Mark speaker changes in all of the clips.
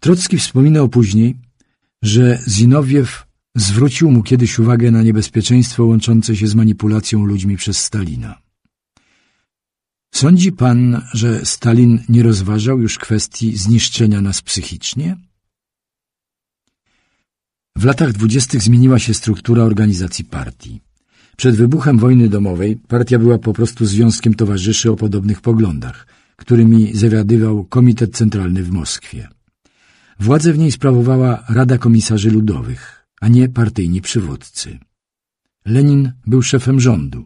Speaker 1: Trocki wspominał później, że Zinowiew zwrócił mu kiedyś uwagę na niebezpieczeństwo łączące się z manipulacją ludźmi przez Stalina. Sądzi pan, że Stalin nie rozważał już kwestii zniszczenia nas psychicznie? W latach dwudziestych zmieniła się struktura organizacji partii. Przed wybuchem wojny domowej partia była po prostu związkiem towarzyszy o podobnych poglądach, którymi zawiadywał Komitet Centralny w Moskwie. Władzę w niej sprawowała Rada Komisarzy Ludowych, a nie partyjni przywódcy. Lenin był szefem rządu,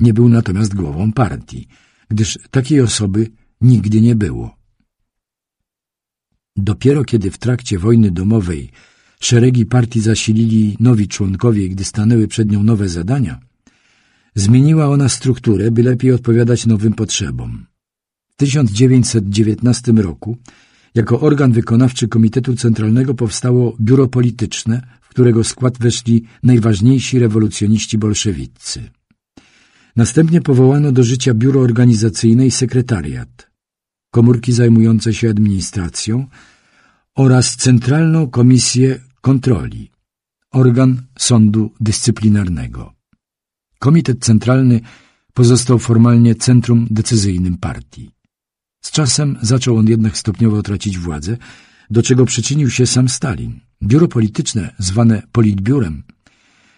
Speaker 1: nie był natomiast głową partii, gdyż takiej osoby nigdy nie było. Dopiero kiedy w trakcie wojny domowej szeregi partii zasilili nowi członkowie, gdy stanęły przed nią nowe zadania, zmieniła ona strukturę, by lepiej odpowiadać nowym potrzebom. W 1919 roku jako organ wykonawczy Komitetu Centralnego powstało biuro polityczne, w którego skład weszli najważniejsi rewolucjoniści bolszewiccy. Następnie powołano do życia biuro organizacyjne i sekretariat, komórki zajmujące się administracją oraz Centralną Komisję Kontroli, organ sądu dyscyplinarnego. Komitet Centralny pozostał formalnie centrum decyzyjnym partii. Z czasem zaczął on jednak stopniowo tracić władzę, do czego przyczynił się sam Stalin. Biuro polityczne, zwane Politbiurem,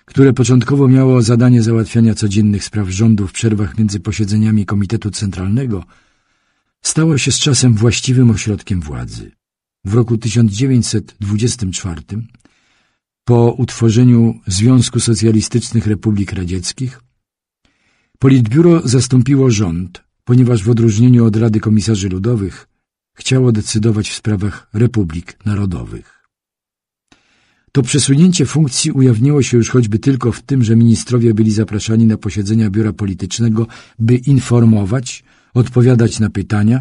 Speaker 1: które początkowo miało zadanie załatwiania codziennych spraw rządu w przerwach między posiedzeniami Komitetu Centralnego, stało się z czasem właściwym ośrodkiem władzy. W roku 1924, po utworzeniu Związku Socjalistycznych Republik Radzieckich, Politbiuro zastąpiło rząd, ponieważ w odróżnieniu od Rady Komisarzy Ludowych chciało decydować w sprawach republik narodowych. To przesunięcie funkcji ujawniło się już choćby tylko w tym, że ministrowie byli zapraszani na posiedzenia biura politycznego, by informować, odpowiadać na pytania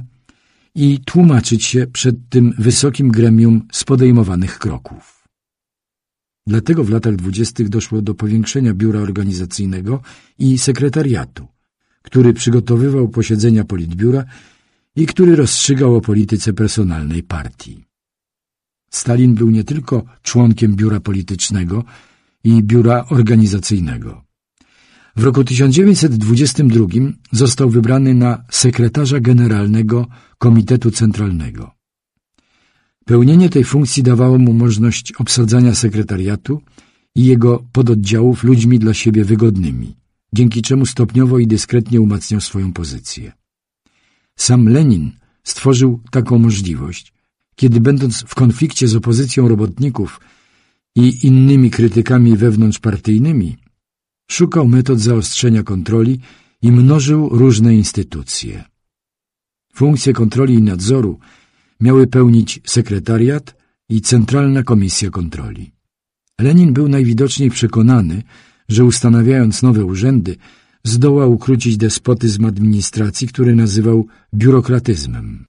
Speaker 1: i tłumaczyć się przed tym wysokim gremium z podejmowanych kroków. Dlatego w latach dwudziestych doszło do powiększenia biura organizacyjnego i sekretariatu – który przygotowywał posiedzenia Politbiura i który rozstrzygał o polityce personalnej partii. Stalin był nie tylko członkiem biura politycznego i biura organizacyjnego. W roku 1922 został wybrany na sekretarza generalnego Komitetu Centralnego. Pełnienie tej funkcji dawało mu możliwość obsadzania sekretariatu i jego pododdziałów ludźmi dla siebie wygodnymi – dzięki czemu stopniowo i dyskretnie umacniał swoją pozycję. Sam Lenin stworzył taką możliwość, kiedy będąc w konflikcie z opozycją robotników i innymi krytykami wewnątrzpartyjnymi, szukał metod zaostrzenia kontroli i mnożył różne instytucje. Funkcje kontroli i nadzoru miały pełnić sekretariat i Centralna Komisja Kontroli. Lenin był najwidoczniej przekonany, że ustanawiając nowe urzędy, zdoła ukrócić despotyzm administracji, który nazywał biurokratyzmem.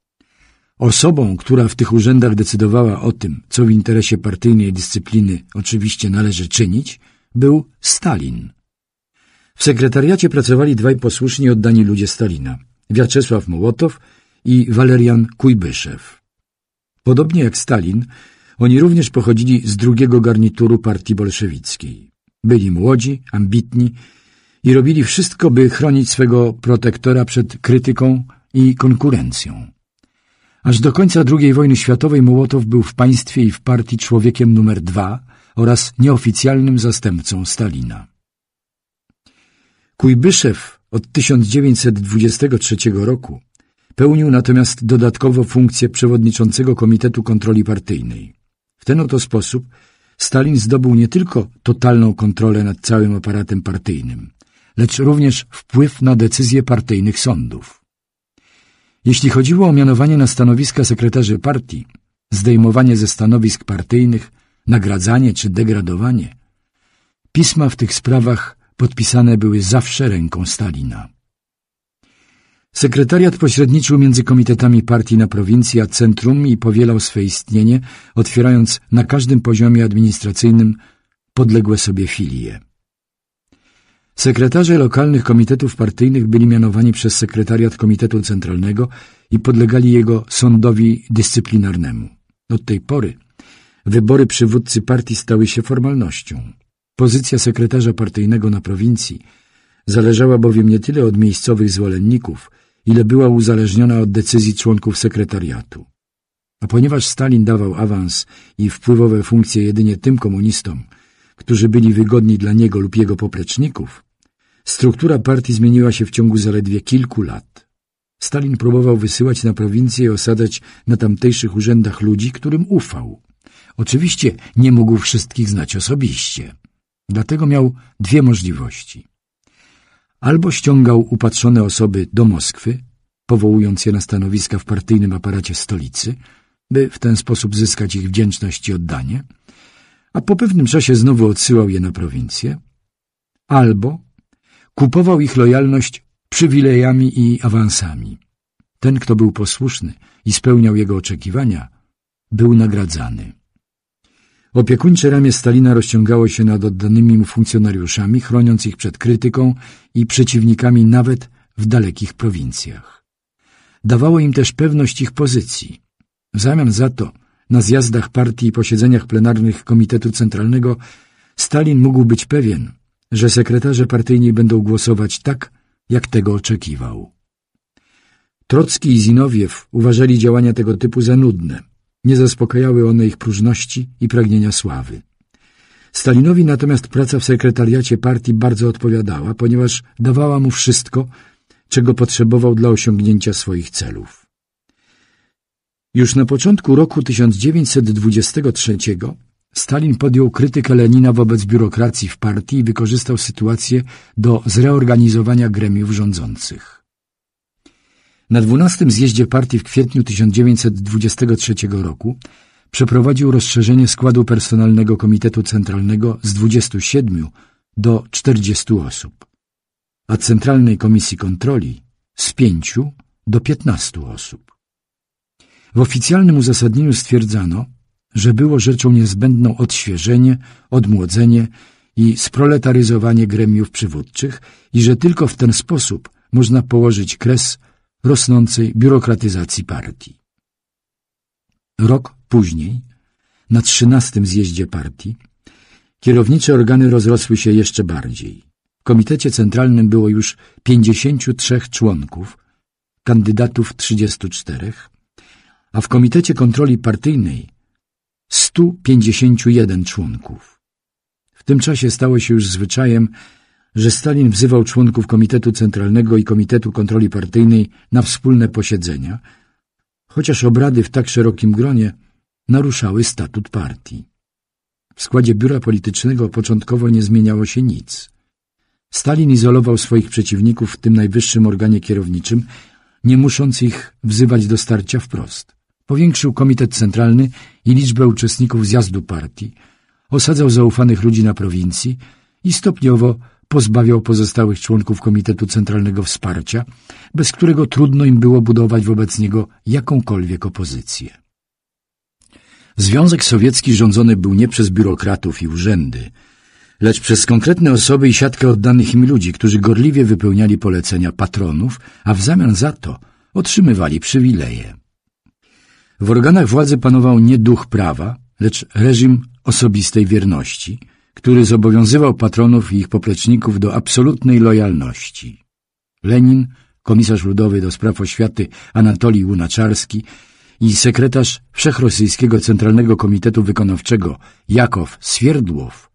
Speaker 1: Osobą, która w tych urzędach decydowała o tym, co w interesie partyjnej dyscypliny oczywiście należy czynić, był Stalin. W sekretariacie pracowali dwaj posłusznie oddani ludzie Stalina, Wiaczesław Mołotow i Walerian Kujbyszew. Podobnie jak Stalin, oni również pochodzili z drugiego garnituru partii bolszewickiej. Byli młodzi, ambitni i robili wszystko, by chronić swego protektora przed krytyką i konkurencją. Aż do końca II wojny światowej Mołotow był w państwie i w partii człowiekiem numer dwa oraz nieoficjalnym zastępcą Stalina. Kujbyszew od 1923 roku pełnił natomiast dodatkowo funkcję przewodniczącego Komitetu Kontroli Partyjnej. W ten oto sposób Stalin zdobył nie tylko totalną kontrolę nad całym aparatem partyjnym, lecz również wpływ na decyzje partyjnych sądów. Jeśli chodziło o mianowanie na stanowiska sekretarzy partii, zdejmowanie ze stanowisk partyjnych, nagradzanie czy degradowanie, pisma w tych sprawach podpisane były zawsze ręką Stalina. Sekretariat pośredniczył między komitetami partii na prowincji a centrum i powielał swe istnienie, otwierając na każdym poziomie administracyjnym podległe sobie filie. Sekretarze lokalnych komitetów partyjnych byli mianowani przez sekretariat Komitetu Centralnego i podlegali jego sądowi dyscyplinarnemu. Od tej pory wybory przywódcy partii stały się formalnością. Pozycja sekretarza partyjnego na prowincji zależała bowiem nie tyle od miejscowych zwolenników – ile była uzależniona od decyzji członków sekretariatu. A ponieważ Stalin dawał awans i wpływowe funkcje jedynie tym komunistom, którzy byli wygodni dla niego lub jego popleczników, struktura partii zmieniła się w ciągu zaledwie kilku lat. Stalin próbował wysyłać na prowincję i osadzać na tamtejszych urzędach ludzi, którym ufał. Oczywiście nie mógł wszystkich znać osobiście. Dlatego miał dwie możliwości albo ściągał upatrzone osoby do Moskwy, powołując je na stanowiska w partyjnym aparacie stolicy, by w ten sposób zyskać ich wdzięczność i oddanie, a po pewnym czasie znowu odsyłał je na prowincję, albo kupował ich lojalność przywilejami i awansami. Ten, kto był posłuszny i spełniał jego oczekiwania, był nagradzany. Opiekuńcze ramię Stalina rozciągało się nad oddanymi mu funkcjonariuszami, chroniąc ich przed krytyką i przeciwnikami nawet w dalekich prowincjach. Dawało im też pewność ich pozycji. W zamian za to na zjazdach partii i posiedzeniach plenarnych Komitetu Centralnego Stalin mógł być pewien, że sekretarze partyjni będą głosować tak, jak tego oczekiwał. Trocki i Zinowiew uważali działania tego typu za nudne – nie zaspokajały one ich próżności i pragnienia sławy. Stalinowi natomiast praca w sekretariacie partii bardzo odpowiadała, ponieważ dawała mu wszystko, czego potrzebował dla osiągnięcia swoich celów. Już na początku roku 1923 Stalin podjął krytykę Lenina wobec biurokracji w partii i wykorzystał sytuację do zreorganizowania gremiów rządzących. Na dwunastym zjeździe partii w kwietniu 1923 roku przeprowadził rozszerzenie składu personalnego Komitetu Centralnego z 27 do 40 osób, a Centralnej Komisji Kontroli z 5 do 15 osób. W oficjalnym uzasadnieniu stwierdzano, że było rzeczą niezbędną odświeżenie, odmłodzenie i sproletaryzowanie gremiów przywódczych i że tylko w ten sposób można położyć kres rosnącej biurokratyzacji partii. Rok później, na trzynastym zjeździe partii, kierownicze organy rozrosły się jeszcze bardziej. W Komitecie Centralnym było już 53 członków, kandydatów 34, a w Komitecie Kontroli Partyjnej 151 członków. W tym czasie stało się już zwyczajem że Stalin wzywał członków Komitetu Centralnego i Komitetu Kontroli Partyjnej na wspólne posiedzenia, chociaż obrady w tak szerokim gronie naruszały statut partii. W składzie biura politycznego początkowo nie zmieniało się nic. Stalin izolował swoich przeciwników w tym najwyższym organie kierowniczym, nie musząc ich wzywać do starcia wprost. Powiększył komitet centralny i liczbę uczestników zjazdu partii, osadzał zaufanych ludzi na prowincji i stopniowo pozbawiał pozostałych członków Komitetu Centralnego wsparcia, bez którego trudno im było budować wobec niego jakąkolwiek opozycję. Związek Sowiecki rządzony był nie przez biurokratów i urzędy, lecz przez konkretne osoby i siatkę oddanych im ludzi, którzy gorliwie wypełniali polecenia patronów, a w zamian za to otrzymywali przywileje. W organach władzy panował nie duch prawa, lecz reżim osobistej wierności – który zobowiązywał patronów i ich popleczników do absolutnej lojalności. Lenin, komisarz ludowy do spraw oświaty Anatolii Łunaczarski i sekretarz Wszechrosyjskiego Centralnego Komitetu Wykonawczego Jakow Swierdłow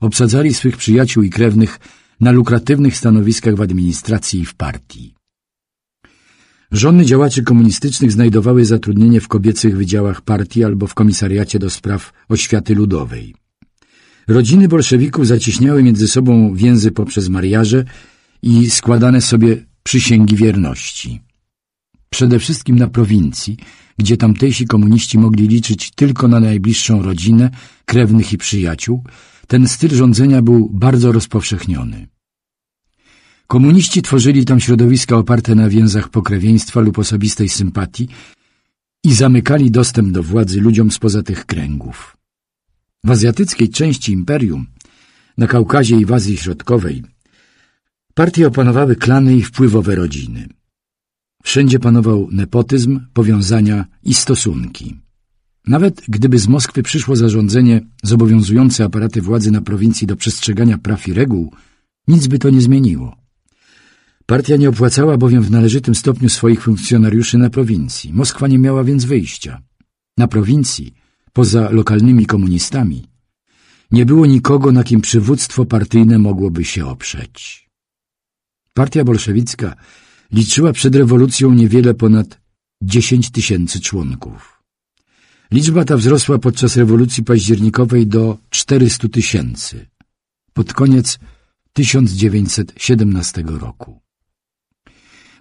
Speaker 1: obsadzali swych przyjaciół i krewnych na lukratywnych stanowiskach w administracji i w partii. Żony działaczy komunistycznych znajdowały zatrudnienie w kobiecych wydziałach partii albo w komisariacie do spraw oświaty ludowej. Rodziny bolszewików zaciśniały między sobą więzy poprzez mariaże i składane sobie przysięgi wierności. Przede wszystkim na prowincji, gdzie tamtejsi komuniści mogli liczyć tylko na najbliższą rodzinę, krewnych i przyjaciół, ten styl rządzenia był bardzo rozpowszechniony. Komuniści tworzyli tam środowiska oparte na więzach pokrewieństwa lub osobistej sympatii i zamykali dostęp do władzy ludziom spoza tych kręgów. W azjatyckiej części imperium, na Kaukazie i w Azji Środkowej, partie opanowały klany i wpływowe rodziny. Wszędzie panował nepotyzm, powiązania i stosunki. Nawet gdyby z Moskwy przyszło zarządzenie zobowiązujące aparaty władzy na prowincji do przestrzegania praw i reguł, nic by to nie zmieniło. Partia nie opłacała bowiem w należytym stopniu swoich funkcjonariuszy na prowincji. Moskwa nie miała więc wyjścia. Na prowincji poza lokalnymi komunistami, nie było nikogo, na kim przywództwo partyjne mogłoby się oprzeć. Partia bolszewicka liczyła przed rewolucją niewiele ponad 10 tysięcy członków. Liczba ta wzrosła podczas rewolucji październikowej do 400 tysięcy pod koniec 1917 roku.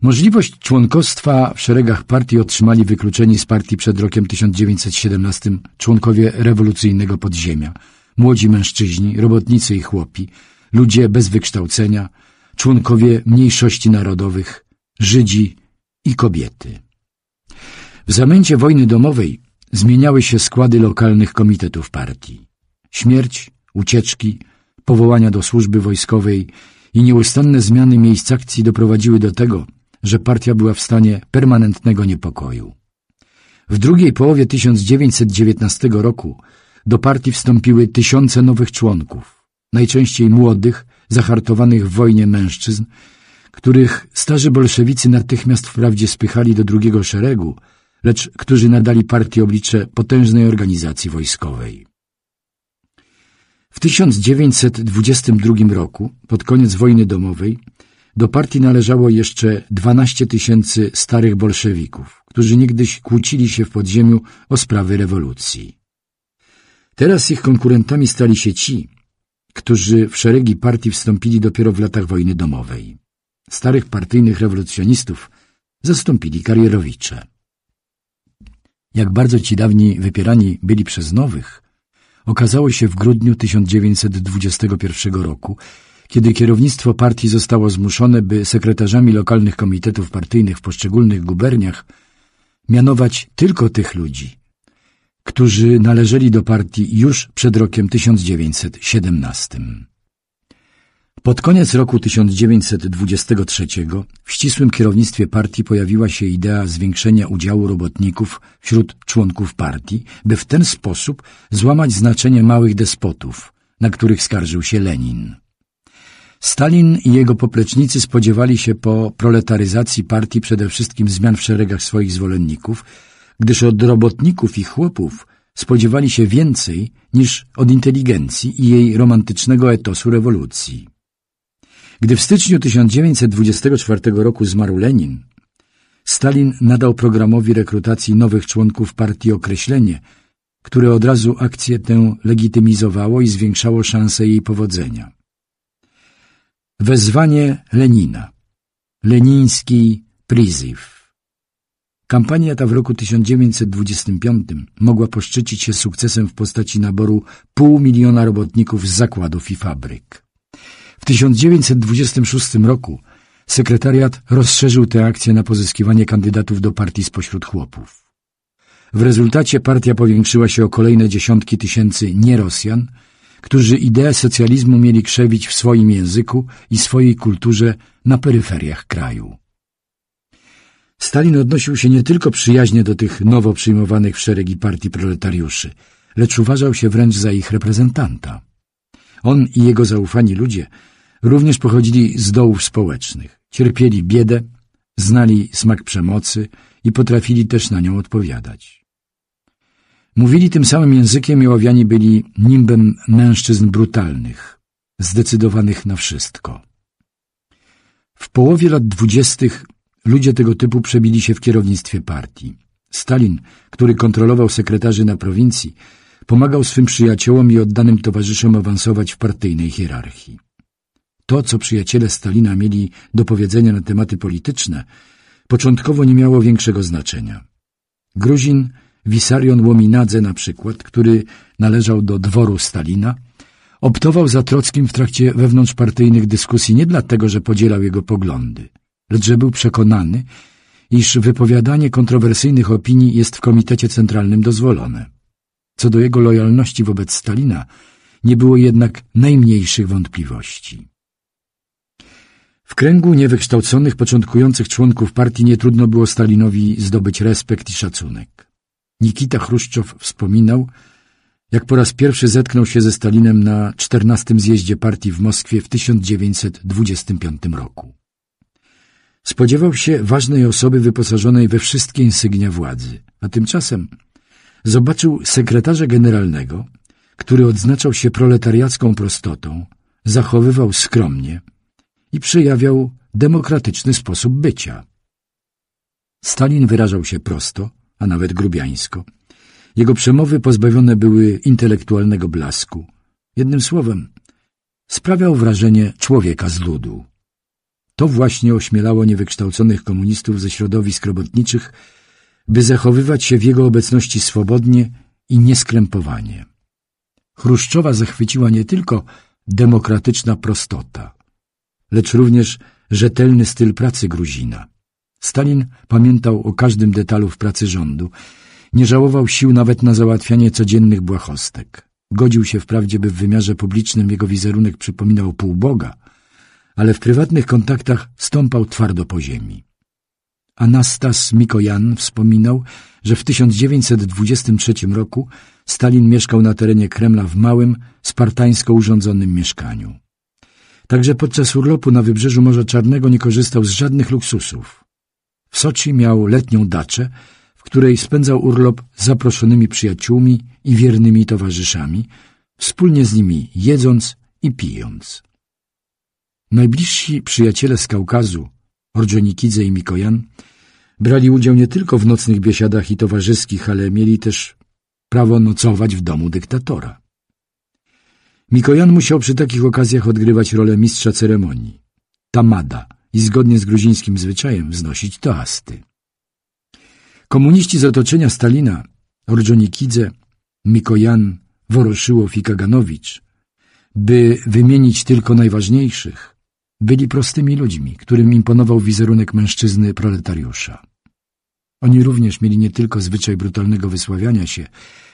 Speaker 1: Możliwość członkostwa w szeregach partii otrzymali wykluczeni z partii przed rokiem 1917 członkowie rewolucyjnego podziemia, młodzi mężczyźni, robotnicy i chłopi, ludzie bez wykształcenia, członkowie mniejszości narodowych, Żydzi i kobiety. W zamęcie wojny domowej zmieniały się składy lokalnych komitetów partii. Śmierć, ucieczki, powołania do służby wojskowej i nieustanne zmiany miejsc akcji doprowadziły do tego, że partia była w stanie permanentnego niepokoju. W drugiej połowie 1919 roku do partii wstąpiły tysiące nowych członków, najczęściej młodych, zahartowanych w wojnie mężczyzn, których starzy bolszewicy natychmiast wprawdzie spychali do drugiego szeregu, lecz którzy nadali partii oblicze potężnej organizacji wojskowej. W 1922 roku, pod koniec wojny domowej, do partii należało jeszcze 12 tysięcy starych bolszewików, którzy niegdyś kłócili się w podziemiu o sprawy rewolucji. Teraz ich konkurentami stali się ci, którzy w szeregi partii wstąpili dopiero w latach wojny domowej. Starych partyjnych rewolucjonistów zastąpili karierowicze. Jak bardzo ci dawni wypierani byli przez nowych, okazało się w grudniu 1921 roku, kiedy kierownictwo partii zostało zmuszone, by sekretarzami lokalnych komitetów partyjnych w poszczególnych guberniach mianować tylko tych ludzi, którzy należeli do partii już przed rokiem 1917. Pod koniec roku 1923 w ścisłym kierownictwie partii pojawiła się idea zwiększenia udziału robotników wśród członków partii, by w ten sposób złamać znaczenie małych despotów, na których skarżył się Lenin. Stalin i jego poplecznicy spodziewali się po proletaryzacji partii przede wszystkim zmian w szeregach swoich zwolenników, gdyż od robotników i chłopów spodziewali się więcej niż od inteligencji i jej romantycznego etosu rewolucji. Gdy w styczniu 1924 roku zmarł Lenin, Stalin nadał programowi rekrutacji nowych członków partii określenie, które od razu akcję tę legitymizowało i zwiększało szanse jej powodzenia. Wezwanie Lenina. Leniński Prizyw. Kampania ta w roku 1925 mogła poszczycić się sukcesem w postaci naboru pół miliona robotników z zakładów i fabryk. W 1926 roku sekretariat rozszerzył tę akcję na pozyskiwanie kandydatów do partii spośród chłopów. W rezultacie partia powiększyła się o kolejne dziesiątki tysięcy nierosjan. Rosjan, którzy ideę socjalizmu mieli krzewić w swoim języku i swojej kulturze na peryferiach kraju. Stalin odnosił się nie tylko przyjaźnie do tych nowo przyjmowanych w szeregi partii proletariuszy, lecz uważał się wręcz za ich reprezentanta. On i jego zaufani ludzie również pochodzili z dołów społecznych, cierpieli biedę, znali smak przemocy i potrafili też na nią odpowiadać. Mówili tym samym językiem i ławiani byli nimbem mężczyzn brutalnych, zdecydowanych na wszystko. W połowie lat dwudziestych ludzie tego typu przebili się w kierownictwie partii. Stalin, który kontrolował sekretarzy na prowincji, pomagał swym przyjaciołom i oddanym towarzyszom awansować w partyjnej hierarchii. To, co przyjaciele Stalina mieli do powiedzenia na tematy polityczne, początkowo nie miało większego znaczenia. Gruzin Wisarion Łominadze na przykład, który należał do dworu Stalina, optował za Trockim w trakcie wewnątrzpartyjnych dyskusji nie dlatego, że podzielał jego poglądy, lecz że był przekonany, iż wypowiadanie kontrowersyjnych opinii jest w Komitecie Centralnym dozwolone. Co do jego lojalności wobec Stalina, nie było jednak najmniejszych wątpliwości. W kręgu niewykształconych, początkujących członków partii nie trudno było Stalinowi zdobyć respekt i szacunek. Nikita Chruszczow wspominał, jak po raz pierwszy zetknął się ze Stalinem na XIV zjeździe partii w Moskwie w 1925 roku. Spodziewał się ważnej osoby wyposażonej we wszystkie insygnia władzy, a tymczasem zobaczył sekretarza generalnego, który odznaczał się proletariacką prostotą, zachowywał skromnie i przejawiał demokratyczny sposób bycia. Stalin wyrażał się prosto, a nawet grubiańsko. Jego przemowy pozbawione były intelektualnego blasku. Jednym słowem, sprawiał wrażenie człowieka z ludu. To właśnie ośmielało niewykształconych komunistów ze środowisk robotniczych, by zachowywać się w jego obecności swobodnie i nieskrępowanie. Chruszczowa zachwyciła nie tylko demokratyczna prostota, lecz również rzetelny styl pracy Gruzina – Stalin pamiętał o każdym detalu w pracy rządu. Nie żałował sił nawet na załatwianie codziennych błahostek. Godził się wprawdzie, by w wymiarze publicznym jego wizerunek przypominał półboga, ale w prywatnych kontaktach stąpał twardo po ziemi. Anastas Mikojan wspominał, że w 1923 roku Stalin mieszkał na terenie Kremla w małym, spartańsko urządzonym mieszkaniu. Także podczas urlopu na wybrzeżu Morza Czarnego nie korzystał z żadnych luksusów. W Soczi miał letnią daczę, w której spędzał urlop z zaproszonymi przyjaciółmi i wiernymi towarzyszami, wspólnie z nimi jedząc i pijąc. Najbliżsi przyjaciele z Kaukazu, Ordżonikidze i Mikojan, brali udział nie tylko w nocnych biesiadach i towarzyskich, ale mieli też prawo nocować w domu dyktatora. Mikojan musiał przy takich okazjach odgrywać rolę mistrza ceremonii, tamada – i zgodnie z gruzińskim zwyczajem wznosić toasty. Komuniści z otoczenia Stalina, Orjonikidze, Mikoyan, Woroszyłow i Kaganowicz, by wymienić tylko najważniejszych, byli prostymi ludźmi, którym imponował wizerunek mężczyzny proletariusza. Oni również mieli nie tylko zwyczaj brutalnego wysławiania się,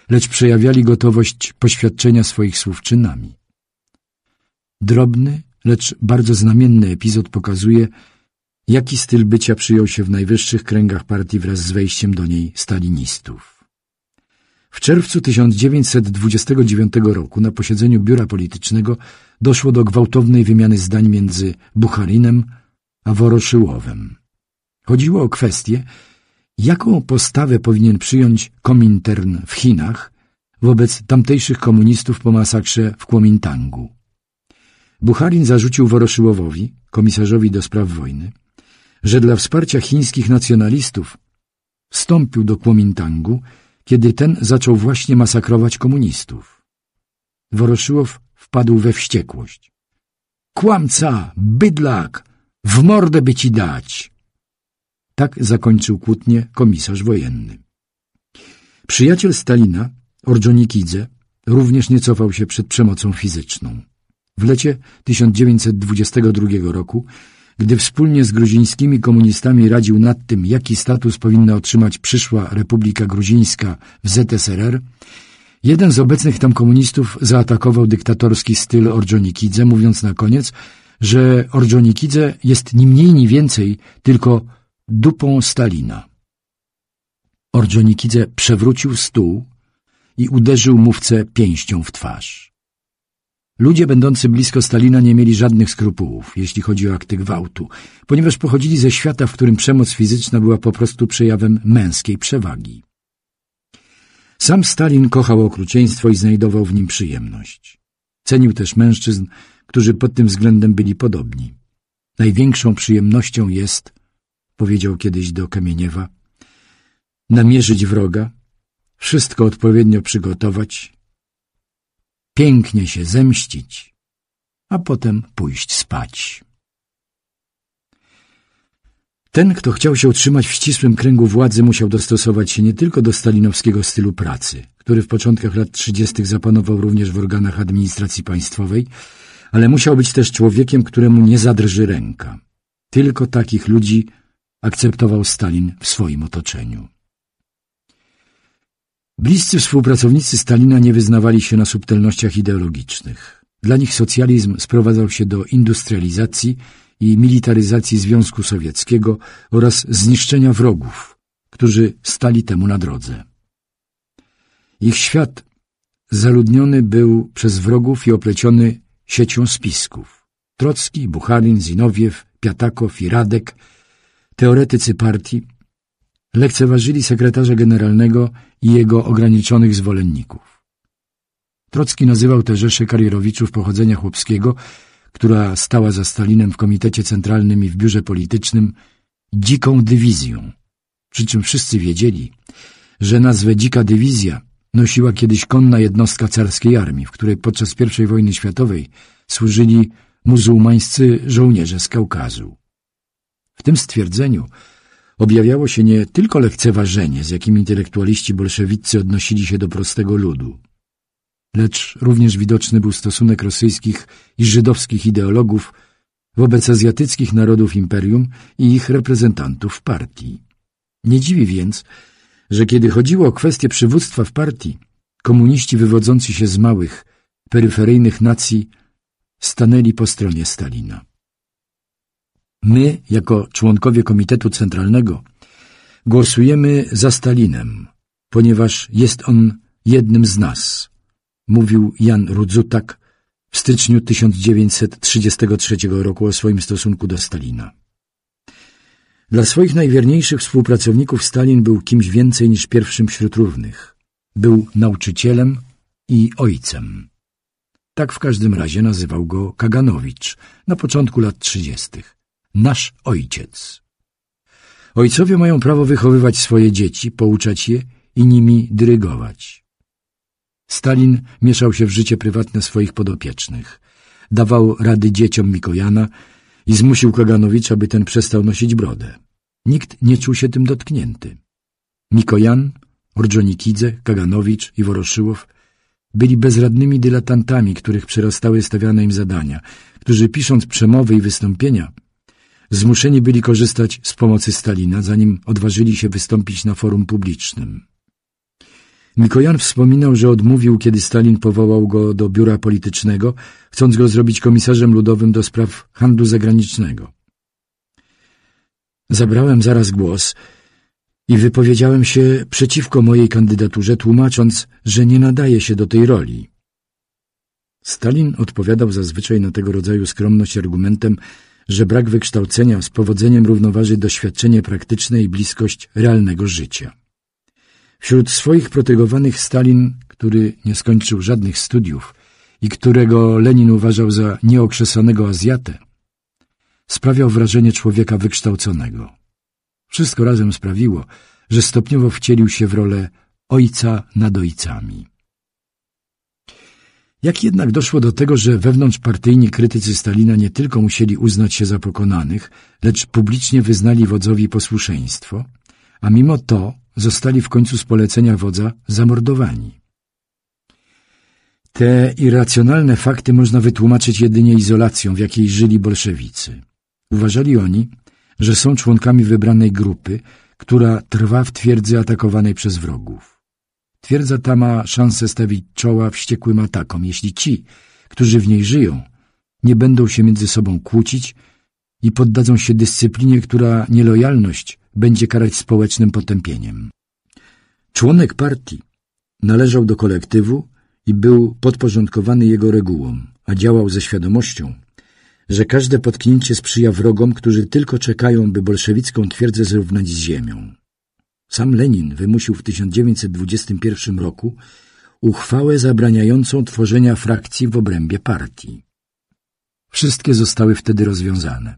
Speaker 1: lecz przejawiali gotowość poświadczenia swoich słów czynami. Drobny lecz bardzo znamienny epizod pokazuje, jaki styl bycia przyjął się w najwyższych kręgach partii wraz z wejściem do niej stalinistów. W czerwcu 1929 roku na posiedzeniu biura politycznego doszło do gwałtownej wymiany zdań między Bucharinem a Woroszyłowem. Chodziło o kwestię, jaką postawę powinien przyjąć Komintern w Chinach wobec tamtejszych komunistów po masakrze w Kuomintangu. Bucharin zarzucił Woroszyłowowi, komisarzowi do spraw wojny, że dla wsparcia chińskich nacjonalistów wstąpił do Kuomintangu, kiedy ten zaczął właśnie masakrować komunistów. Woroszyłow wpadł we wściekłość. Kłamca, bydlak, w mordę by ci dać! Tak zakończył kłótnie komisarz wojenny. Przyjaciel Stalina, Ordżonikidze, również nie cofał się przed przemocą fizyczną. W lecie 1922 roku, gdy wspólnie z gruzińskimi komunistami radził nad tym, jaki status powinna otrzymać przyszła Republika Gruzińska w ZSRR, jeden z obecnych tam komunistów zaatakował dyktatorski styl Orjonikidze, mówiąc na koniec, że Orjonikidze jest ni mniej ni więcej tylko dupą Stalina. Orjonikidze przewrócił stół i uderzył mówcę pięścią w twarz. Ludzie będący blisko Stalina nie mieli żadnych skrupułów, jeśli chodzi o akty gwałtu, ponieważ pochodzili ze świata, w którym przemoc fizyczna była po prostu przejawem męskiej przewagi. Sam Stalin kochał okrucieństwo i znajdował w nim przyjemność. Cenił też mężczyzn, którzy pod tym względem byli podobni. Największą przyjemnością jest, powiedział kiedyś do Kamieniewa, namierzyć wroga, wszystko odpowiednio przygotować, pięknie się zemścić, a potem pójść spać. Ten, kto chciał się utrzymać w ścisłym kręgu władzy, musiał dostosować się nie tylko do stalinowskiego stylu pracy, który w początkach lat 30. zapanował również w organach administracji państwowej, ale musiał być też człowiekiem, któremu nie zadrży ręka. Tylko takich ludzi akceptował Stalin w swoim otoczeniu. Bliscy współpracownicy Stalina nie wyznawali się na subtelnościach ideologicznych. Dla nich socjalizm sprowadzał się do industrializacji i militaryzacji Związku Sowieckiego oraz zniszczenia wrogów, którzy stali temu na drodze. Ich świat zaludniony był przez wrogów i opleciony siecią spisków. Trocki, Bucharin, Zinowiew, Piatakow i Radek, teoretycy partii, lekceważyli sekretarza generalnego i jego ograniczonych zwolenników. Trocki nazywał tę rzeszę karierowiczów pochodzenia chłopskiego, która stała za Stalinem w Komitecie Centralnym i w Biurze Politycznym, dziką dywizją, przy czym wszyscy wiedzieli, że nazwę dzika dywizja nosiła kiedyś konna jednostka carskiej armii, w której podczas I wojny światowej służyli muzułmańscy żołnierze z Kaukazu. W tym stwierdzeniu objawiało się nie tylko lekceważenie, z jakim intelektualiści bolszewiccy odnosili się do prostego ludu, lecz również widoczny był stosunek rosyjskich i żydowskich ideologów wobec azjatyckich narodów imperium i ich reprezentantów w partii. Nie dziwi więc, że kiedy chodziło o kwestię przywództwa w partii, komuniści wywodzący się z małych, peryferyjnych nacji stanęli po stronie Stalina. My, jako członkowie Komitetu Centralnego, głosujemy za Stalinem, ponieważ jest on jednym z nas, mówił Jan Rudzutak w styczniu 1933 roku o swoim stosunku do Stalina. Dla swoich najwierniejszych współpracowników Stalin był kimś więcej niż pierwszym wśród równych. Był nauczycielem i ojcem. Tak w każdym razie nazywał go Kaganowicz na początku lat trzydziestych nasz ojciec. Ojcowie mają prawo wychowywać swoje dzieci, pouczać je i nimi dyrygować. Stalin mieszał się w życie prywatne swoich podopiecznych. Dawał rady dzieciom Mikojana i zmusił Kaganowicza, aby ten przestał nosić brodę. Nikt nie czuł się tym dotknięty. Mikojan, Ordżonikidze, Kaganowicz i Woroszyłow byli bezradnymi dylatantami, których przerastały stawiane im zadania, którzy pisząc przemowy i wystąpienia – zmuszeni byli korzystać z pomocy Stalina, zanim odważyli się wystąpić na forum publicznym. Mikojan wspominał, że odmówił, kiedy Stalin powołał go do biura politycznego, chcąc go zrobić komisarzem ludowym do spraw handlu zagranicznego. Zabrałem zaraz głos i wypowiedziałem się przeciwko mojej kandydaturze, tłumacząc, że nie nadaje się do tej roli. Stalin odpowiadał zazwyczaj na tego rodzaju skromność argumentem, że brak wykształcenia z powodzeniem równoważy doświadczenie praktyczne i bliskość realnego życia. Wśród swoich protegowanych Stalin, który nie skończył żadnych studiów i którego Lenin uważał za nieokrzesanego Azjatę, sprawiał wrażenie człowieka wykształconego. Wszystko razem sprawiło, że stopniowo wcielił się w rolę ojca nad ojcami. Jak jednak doszło do tego, że wewnątrzpartyjni krytycy Stalina nie tylko musieli uznać się za pokonanych, lecz publicznie wyznali wodzowi posłuszeństwo, a mimo to zostali w końcu z polecenia wodza zamordowani. Te irracjonalne fakty można wytłumaczyć jedynie izolacją, w jakiej żyli bolszewicy. Uważali oni, że są członkami wybranej grupy, która trwa w twierdzy atakowanej przez wrogów. Twierdza ta ma szansę stawić czoła wściekłym atakom, jeśli ci, którzy w niej żyją, nie będą się między sobą kłócić i poddadzą się dyscyplinie, która nielojalność będzie karać społecznym potępieniem. Członek partii należał do kolektywu i był podporządkowany jego regułom, a działał ze świadomością, że każde potknięcie sprzyja wrogom, którzy tylko czekają, by bolszewicką twierdzę zrównać z ziemią. Sam Lenin wymusił w 1921 roku uchwałę zabraniającą tworzenia frakcji w obrębie partii. Wszystkie zostały wtedy rozwiązane.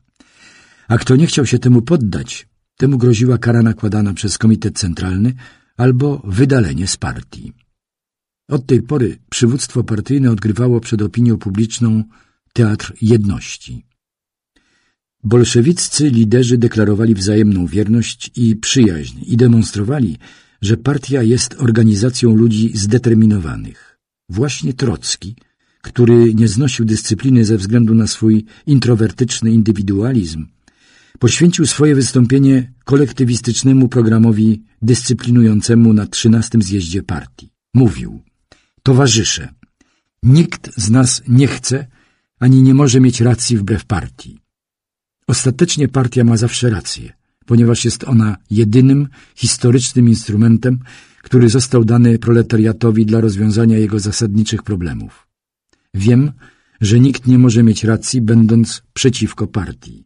Speaker 1: A kto nie chciał się temu poddać, temu groziła kara nakładana przez Komitet Centralny albo wydalenie z partii. Od tej pory przywództwo partyjne odgrywało przed opinią publiczną teatr jedności. Bolszewiccy liderzy deklarowali wzajemną wierność i przyjaźń i demonstrowali, że partia jest organizacją ludzi zdeterminowanych. Właśnie Trocki, który nie znosił dyscypliny ze względu na swój introwertyczny indywidualizm, poświęcił swoje wystąpienie kolektywistycznemu programowi dyscyplinującemu na XIII zjeździe partii. Mówił, towarzysze, nikt z nas nie chce ani nie może mieć racji wbrew partii. Ostatecznie partia ma zawsze rację, ponieważ jest ona jedynym historycznym instrumentem, który został dany proletariatowi dla rozwiązania jego zasadniczych problemów. Wiem, że nikt nie może mieć racji, będąc przeciwko partii.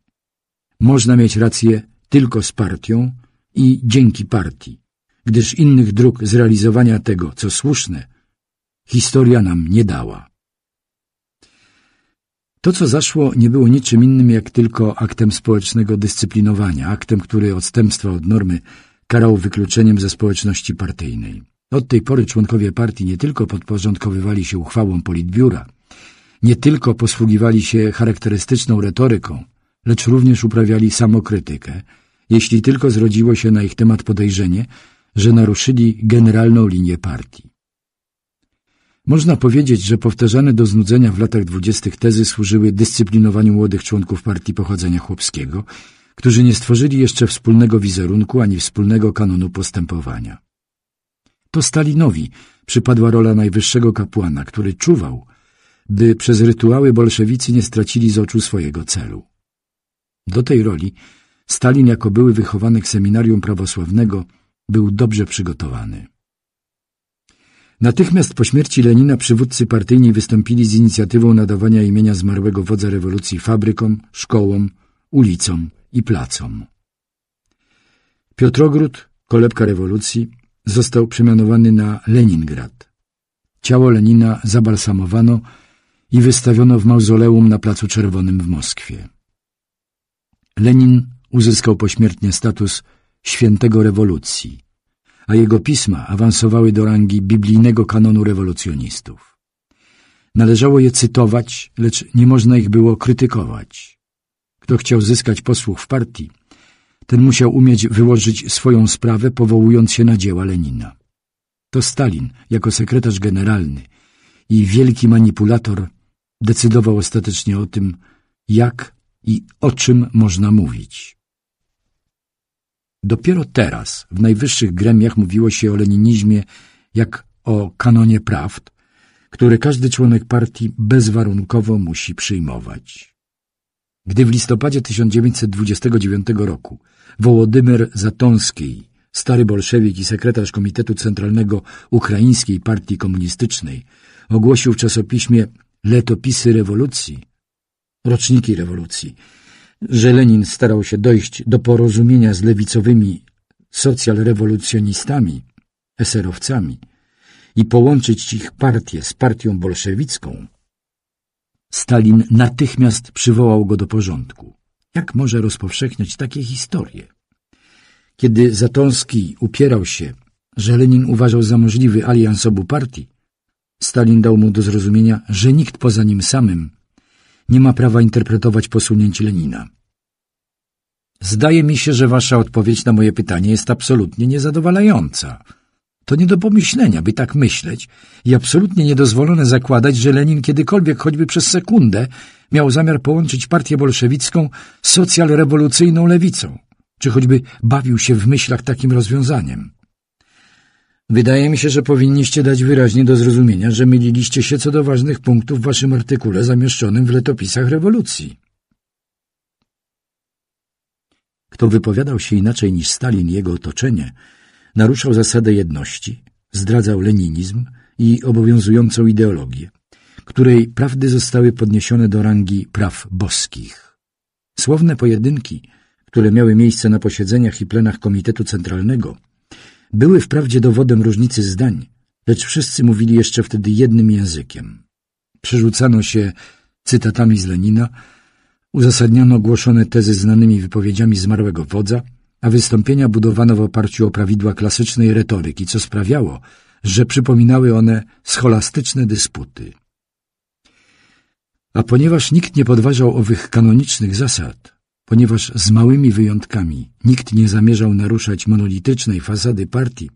Speaker 1: Można mieć rację tylko z partią i dzięki partii, gdyż innych dróg zrealizowania tego, co słuszne, historia nam nie dała. To, co zaszło, nie było niczym innym jak tylko aktem społecznego dyscyplinowania, aktem, który odstępstwa od normy karał wykluczeniem ze społeczności partyjnej. Od tej pory członkowie partii nie tylko podporządkowywali się uchwałom politbiura, nie tylko posługiwali się charakterystyczną retoryką, lecz również uprawiali samokrytykę, jeśli tylko zrodziło się na ich temat podejrzenie, że naruszyli generalną linię partii. Można powiedzieć, że powtarzane do znudzenia w latach dwudziestych tezy służyły dyscyplinowaniu młodych członków partii pochodzenia chłopskiego, którzy nie stworzyli jeszcze wspólnego wizerunku ani wspólnego kanonu postępowania. To Stalinowi przypadła rola najwyższego kapłana, który czuwał, by przez rytuały bolszewicy nie stracili z oczu swojego celu. Do tej roli Stalin jako były wychowanek seminarium prawosławnego był dobrze przygotowany. Natychmiast po śmierci Lenina przywódcy partyjni wystąpili z inicjatywą nadawania imienia zmarłego wodza rewolucji fabrykom, szkołom, ulicom i placom. Piotrogród, kolebka rewolucji, został przemianowany na Leningrad. Ciało Lenina zabalsamowano i wystawiono w mauzoleum na Placu Czerwonym w Moskwie. Lenin uzyskał pośmiertnie status świętego rewolucji – a jego pisma awansowały do rangi biblijnego kanonu rewolucjonistów. Należało je cytować, lecz nie można ich było krytykować. Kto chciał zyskać posłuch w partii, ten musiał umieć wyłożyć swoją sprawę, powołując się na dzieła Lenina. To Stalin, jako sekretarz generalny i wielki manipulator, decydował ostatecznie o tym, jak i o czym można mówić. Dopiero teraz w najwyższych gremiach mówiło się o leninizmie jak o kanonie prawd, które każdy członek partii bezwarunkowo musi przyjmować. Gdy w listopadzie 1929 roku Wołodymyr Zatonski, stary bolszewik i sekretarz Komitetu Centralnego Ukraińskiej Partii Komunistycznej, ogłosił w czasopiśmie Letopisy Rewolucji, roczniki rewolucji, że Lenin starał się dojść do porozumienia z lewicowymi socjalrewolucjonistami, eserowcami i połączyć ich partię z partią bolszewicką, Stalin natychmiast przywołał go do porządku. Jak może rozpowszechniać takie historie? Kiedy Zatonski upierał się, że Lenin uważał za możliwy alians obu partii, Stalin dał mu do zrozumienia, że nikt poza nim samym nie ma prawa interpretować posunięć Lenina. Zdaje mi się, że wasza odpowiedź na moje pytanie jest absolutnie niezadowalająca. To nie do pomyślenia, by tak myśleć i absolutnie niedozwolone zakładać, że Lenin kiedykolwiek, choćby przez sekundę, miał zamiar połączyć partię bolszewicką z socjalrewolucyjną lewicą, czy choćby bawił się w myślach takim rozwiązaniem. Wydaje mi się, że powinniście dać wyraźnie do zrozumienia, że myliliście się co do ważnych punktów w waszym artykule zamieszczonym w letopisach rewolucji. Kto wypowiadał się inaczej niż Stalin i jego otoczenie, naruszał zasadę jedności, zdradzał leninizm i obowiązującą ideologię, której prawdy zostały podniesione do rangi praw boskich. Słowne pojedynki, które miały miejsce na posiedzeniach i plenach Komitetu Centralnego – były wprawdzie dowodem różnicy zdań, lecz wszyscy mówili jeszcze wtedy jednym językiem. Przerzucano się cytatami z Lenina, uzasadniano głoszone tezy znanymi wypowiedziami zmarłego wodza, a wystąpienia budowano w oparciu o prawidła klasycznej retoryki, co sprawiało, że przypominały one scholastyczne dysputy. A ponieważ nikt nie podważał owych kanonicznych zasad, Ponieważ z małymi wyjątkami nikt nie zamierzał naruszać monolitycznej fasady partii,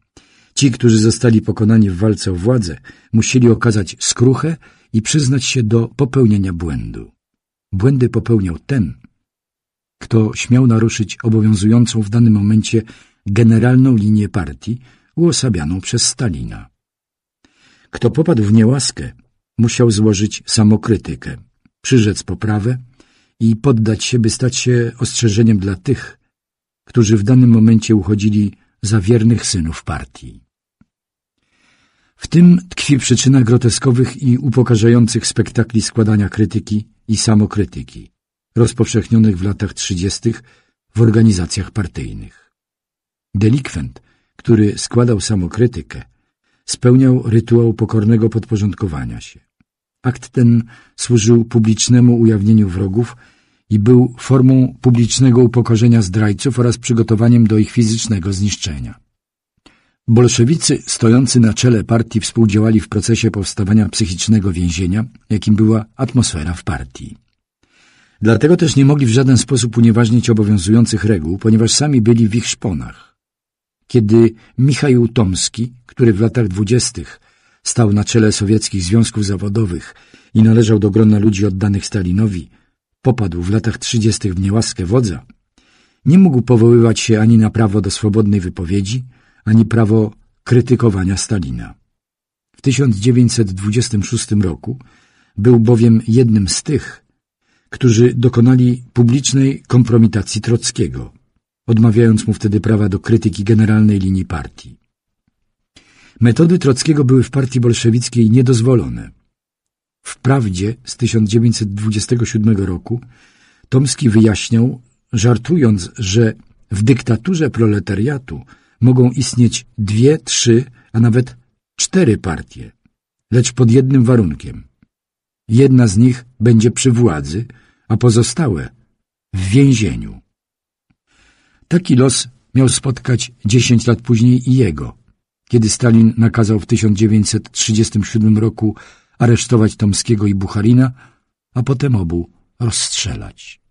Speaker 1: ci, którzy zostali pokonani w walce o władzę, musieli okazać skruchę i przyznać się do popełnienia błędu. Błędy popełniał ten, kto śmiał naruszyć obowiązującą w danym momencie generalną linię partii uosabianą przez Stalina. Kto popadł w niełaskę, musiał złożyć samokrytykę, przyrzec poprawę i poddać się, by stać się ostrzeżeniem dla tych, którzy w danym momencie uchodzili za wiernych synów partii. W tym tkwi przyczyna groteskowych i upokarzających spektakli składania krytyki i samokrytyki, rozpowszechnionych w latach 30. w organizacjach partyjnych. Delikwent, który składał samokrytykę, spełniał rytuał pokornego podporządkowania się. Akt ten służył publicznemu ujawnieniu wrogów i był formą publicznego upokorzenia zdrajców oraz przygotowaniem do ich fizycznego zniszczenia. Bolszewicy stojący na czele partii współdziałali w procesie powstawania psychicznego więzienia, jakim była atmosfera w partii. Dlatego też nie mogli w żaden sposób unieważnić obowiązujących reguł, ponieważ sami byli w ich szponach. Kiedy Michał Tomski, który w latach dwudziestych stał na czele sowieckich związków zawodowych i należał do grona ludzi oddanych Stalinowi, popadł w latach 30. w niełaskę wodza, nie mógł powoływać się ani na prawo do swobodnej wypowiedzi, ani prawo krytykowania Stalina. W 1926 roku był bowiem jednym z tych, którzy dokonali publicznej kompromitacji Trockiego, odmawiając mu wtedy prawa do krytyki generalnej linii partii. Metody Trockiego były w partii bolszewickiej niedozwolone. W Prawdzie z 1927 roku Tomski wyjaśniał, żartując, że w dyktaturze proletariatu mogą istnieć dwie, trzy, a nawet cztery partie, lecz pod jednym warunkiem. Jedna z nich będzie przy władzy, a pozostałe w więzieniu. Taki los miał spotkać dziesięć lat później i jego – kiedy Stalin nakazał w 1937 roku aresztować Tomskiego i Bucharina, a potem obu rozstrzelać.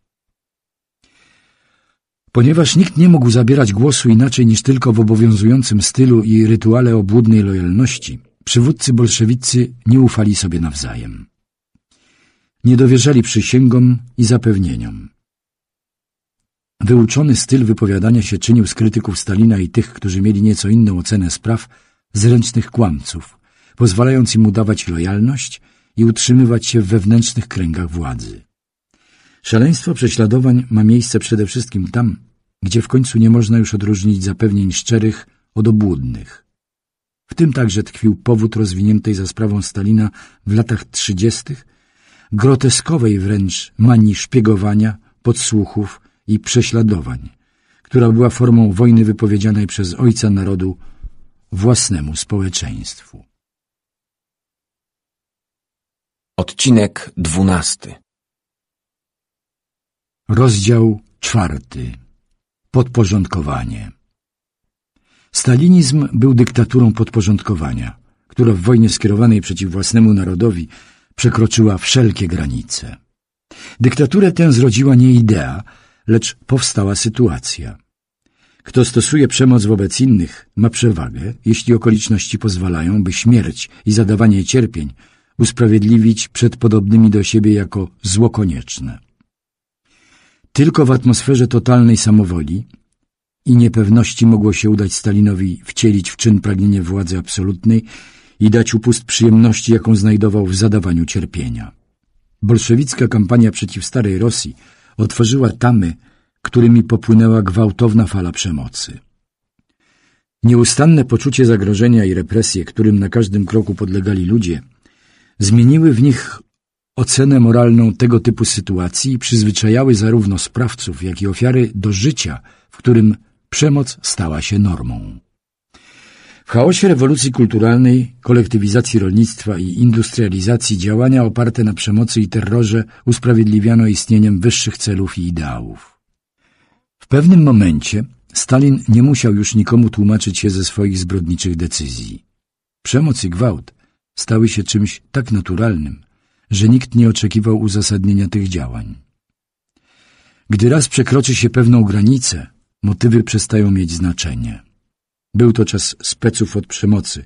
Speaker 1: Ponieważ nikt nie mógł zabierać głosu inaczej niż tylko w obowiązującym stylu i rytuale obłudnej lojalności, przywódcy bolszewicy nie ufali sobie nawzajem. Nie dowierzali przysięgom i zapewnieniom. Wyuczony styl wypowiadania się czynił z krytyków Stalina i tych, którzy mieli nieco inną ocenę spraw, zręcznych kłamców, pozwalając im udawać lojalność i utrzymywać się w wewnętrznych kręgach władzy. Szaleństwo prześladowań ma miejsce przede wszystkim tam, gdzie w końcu nie można już odróżnić zapewnień szczerych od obłudnych. W tym także tkwił powód rozwiniętej za sprawą Stalina w latach trzydziestych, groteskowej wręcz manii szpiegowania, podsłuchów, i prześladowań, która była formą wojny wypowiedzianej przez Ojca Narodu własnemu społeczeństwu. Odcinek dwunasty Rozdział czwarty Podporządkowanie Stalinizm był dyktaturą podporządkowania, która w wojnie skierowanej przeciw własnemu narodowi przekroczyła wszelkie granice. Dyktaturę tę zrodziła nie idea, lecz powstała sytuacja. Kto stosuje przemoc wobec innych, ma przewagę, jeśli okoliczności pozwalają, by śmierć i zadawanie cierpień usprawiedliwić przed podobnymi do siebie jako zło konieczne. Tylko w atmosferze totalnej samowoli i niepewności mogło się udać Stalinowi wcielić w czyn pragnienie władzy absolutnej i dać upust przyjemności, jaką znajdował w zadawaniu cierpienia. Bolszewicka kampania przeciw starej Rosji – otworzyła tamy, którymi popłynęła gwałtowna fala przemocy. Nieustanne poczucie zagrożenia i represje, którym na każdym kroku podlegali ludzie, zmieniły w nich ocenę moralną tego typu sytuacji i przyzwyczajały zarówno sprawców, jak i ofiary do życia, w którym przemoc stała się normą. W chaosie rewolucji kulturalnej, kolektywizacji rolnictwa i industrializacji działania oparte na przemocy i terrorze usprawiedliwiano istnieniem wyższych celów i ideałów. W pewnym momencie Stalin nie musiał już nikomu tłumaczyć się ze swoich zbrodniczych decyzji. Przemoc i gwałt stały się czymś tak naturalnym, że nikt nie oczekiwał uzasadnienia tych działań. Gdy raz przekroczy się pewną granicę, motywy przestają mieć znaczenie. Był to czas speców od przemocy,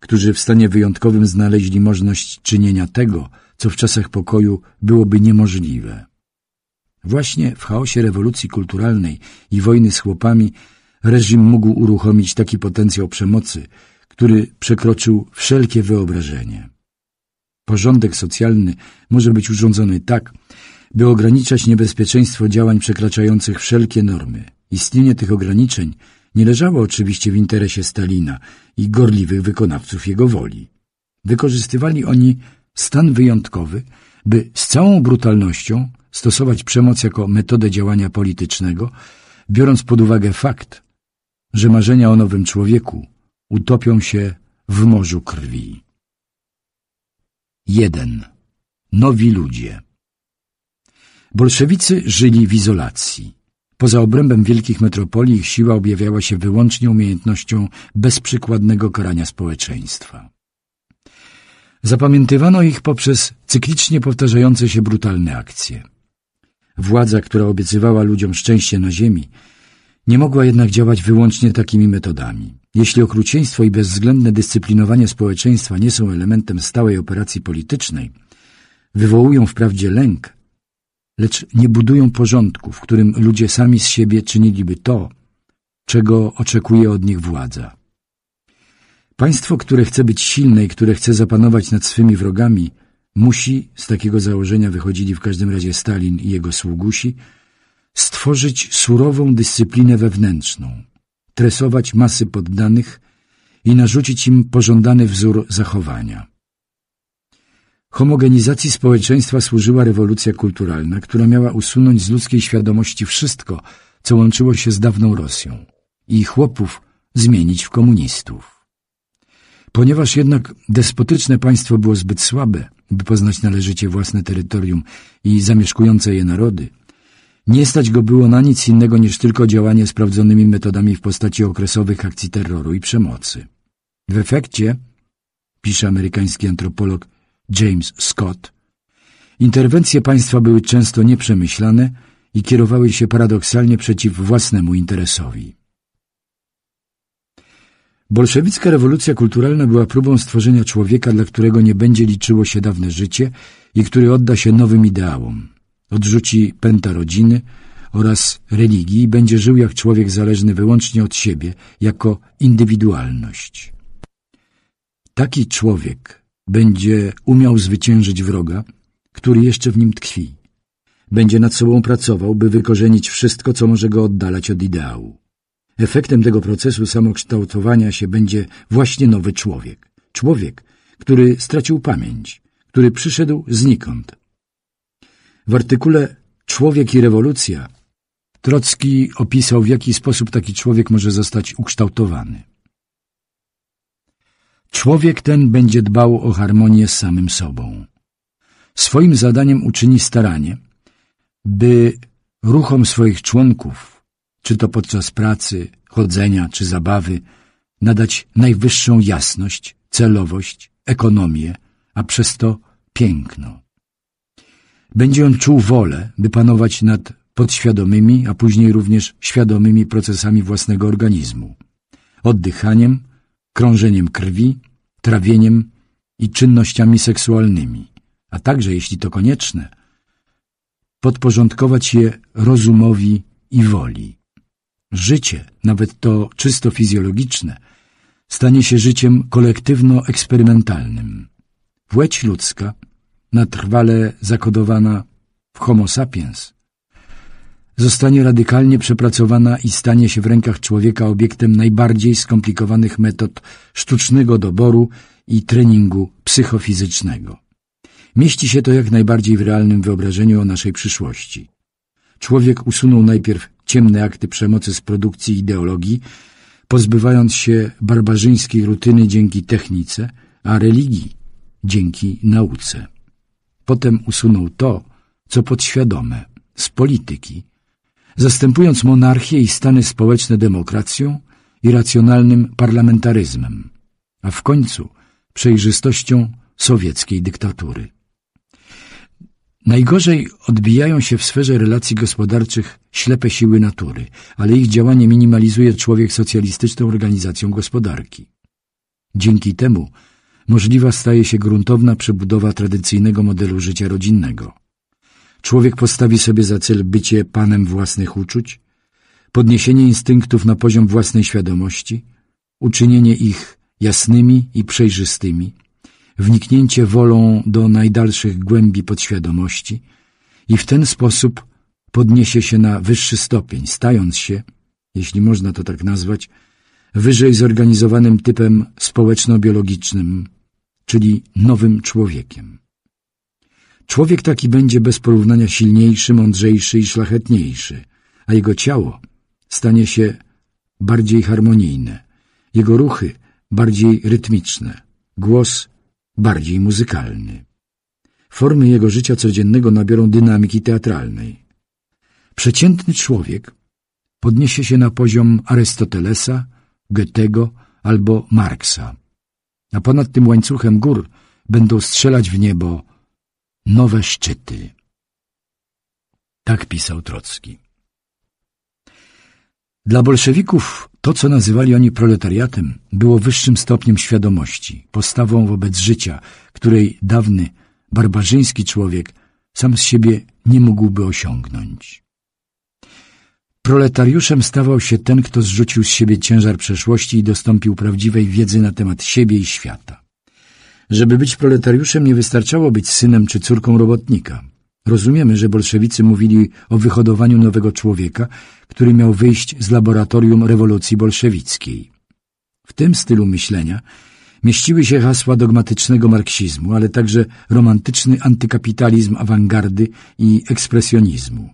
Speaker 1: którzy w stanie wyjątkowym znaleźli możliwość czynienia tego, co w czasach pokoju byłoby niemożliwe. Właśnie w chaosie rewolucji kulturalnej i wojny z chłopami reżim mógł uruchomić taki potencjał przemocy, który przekroczył wszelkie wyobrażenie. Porządek socjalny może być urządzony tak, by ograniczać niebezpieczeństwo działań przekraczających wszelkie normy. Istnienie tych ograniczeń nie leżało oczywiście w interesie Stalina i gorliwych wykonawców jego woli. Wykorzystywali oni stan wyjątkowy, by z całą brutalnością stosować przemoc jako metodę działania politycznego, biorąc pod uwagę fakt, że marzenia o nowym człowieku utopią się w morzu krwi. 1. Nowi ludzie Bolszewicy żyli w izolacji. Poza obrębem wielkich metropolii ich siła objawiała się wyłącznie umiejętnością bezprzykładnego karania społeczeństwa. Zapamiętywano ich poprzez cyklicznie powtarzające się brutalne akcje. Władza, która obiecywała ludziom szczęście na ziemi, nie mogła jednak działać wyłącznie takimi metodami. Jeśli okrucieństwo i bezwzględne dyscyplinowanie społeczeństwa nie są elementem stałej operacji politycznej, wywołują wprawdzie lęk, lecz nie budują porządku, w którym ludzie sami z siebie czyniliby to, czego oczekuje od nich władza. Państwo, które chce być silne i które chce zapanować nad swymi wrogami, musi, z takiego założenia wychodzili w każdym razie Stalin i jego sługusi, stworzyć surową dyscyplinę wewnętrzną, tresować masy poddanych i narzucić im pożądany wzór zachowania. Homogenizacji społeczeństwa służyła rewolucja kulturalna, która miała usunąć z ludzkiej świadomości wszystko, co łączyło się z dawną Rosją i chłopów zmienić w komunistów. Ponieważ jednak despotyczne państwo było zbyt słabe, by poznać należycie własne terytorium i zamieszkujące je narody, nie stać go było na nic innego niż tylko działanie sprawdzonymi metodami w postaci okresowych akcji terroru i przemocy. W efekcie, pisze amerykański antropolog James Scott, interwencje państwa były często nieprzemyślane i kierowały się paradoksalnie przeciw własnemu interesowi. Bolszewicka rewolucja kulturalna była próbą stworzenia człowieka, dla którego nie będzie liczyło się dawne życie i który odda się nowym ideałom. Odrzuci pęta rodziny oraz religii i będzie żył jak człowiek zależny wyłącznie od siebie, jako indywidualność. Taki człowiek będzie umiał zwyciężyć wroga, który jeszcze w nim tkwi. Będzie nad sobą pracował, by wykorzenić wszystko, co może go oddalać od ideału. Efektem tego procesu samokształtowania się będzie właśnie nowy człowiek. Człowiek, który stracił pamięć, który przyszedł znikąd. W artykule Człowiek i rewolucja Trocki opisał, w jaki sposób taki człowiek może zostać ukształtowany. Człowiek ten będzie dbał o harmonię z samym sobą. Swoim zadaniem uczyni staranie, by ruchom swoich członków, czy to podczas pracy, chodzenia czy zabawy, nadać najwyższą jasność, celowość, ekonomię, a przez to piękno. Będzie on czuł wolę, by panować nad podświadomymi, a później również świadomymi procesami własnego organizmu, oddychaniem, krążeniem krwi, trawieniem i czynnościami seksualnymi, a także, jeśli to konieczne, podporządkować je rozumowi i woli. Życie, nawet to czysto fizjologiczne, stanie się życiem kolektywno-eksperymentalnym. Płeć ludzka, natrwale zakodowana w homo sapiens, zostanie radykalnie przepracowana i stanie się w rękach człowieka obiektem najbardziej skomplikowanych metod sztucznego doboru i treningu psychofizycznego. Mieści się to jak najbardziej w realnym wyobrażeniu o naszej przyszłości. Człowiek usunął najpierw ciemne akty przemocy z produkcji ideologii, pozbywając się barbarzyńskiej rutyny dzięki technice, a religii dzięki nauce. Potem usunął to, co podświadome, z polityki, zastępując monarchię i stany społeczne demokracją i racjonalnym parlamentaryzmem, a w końcu przejrzystością sowieckiej dyktatury. Najgorzej odbijają się w sferze relacji gospodarczych ślepe siły natury, ale ich działanie minimalizuje człowiek socjalistyczną organizacją gospodarki. Dzięki temu możliwa staje się gruntowna przebudowa tradycyjnego modelu życia rodzinnego – Człowiek postawi sobie za cel bycie panem własnych uczuć, podniesienie instynktów na poziom własnej świadomości, uczynienie ich jasnymi i przejrzystymi, wniknięcie wolą do najdalszych głębi podświadomości i w ten sposób podniesie się na wyższy stopień, stając się, jeśli można to tak nazwać, wyżej zorganizowanym typem społeczno-biologicznym, czyli nowym człowiekiem. Człowiek taki będzie bez porównania silniejszy, mądrzejszy i szlachetniejszy, a jego ciało stanie się bardziej harmonijne, jego ruchy bardziej rytmiczne, głos bardziej muzykalny. Formy jego życia codziennego nabiorą dynamiki teatralnej. Przeciętny człowiek podniesie się na poziom Arystotelesa, Goethego albo Marksa, a ponad tym łańcuchem gór będą strzelać w niebo Nowe szczyty. Tak pisał Trocki. Dla bolszewików to, co nazywali oni proletariatem, było wyższym stopniem świadomości, postawą wobec życia, której dawny, barbarzyński człowiek sam z siebie nie mógłby osiągnąć. Proletariuszem stawał się ten, kto zrzucił z siebie ciężar przeszłości i dostąpił prawdziwej wiedzy na temat siebie i świata. Żeby być proletariuszem nie wystarczało być synem czy córką robotnika. Rozumiemy, że bolszewicy mówili o wyhodowaniu nowego człowieka, który miał wyjść z laboratorium rewolucji bolszewickiej. W tym stylu myślenia mieściły się hasła dogmatycznego marksizmu, ale także romantyczny antykapitalizm awangardy i ekspresjonizmu.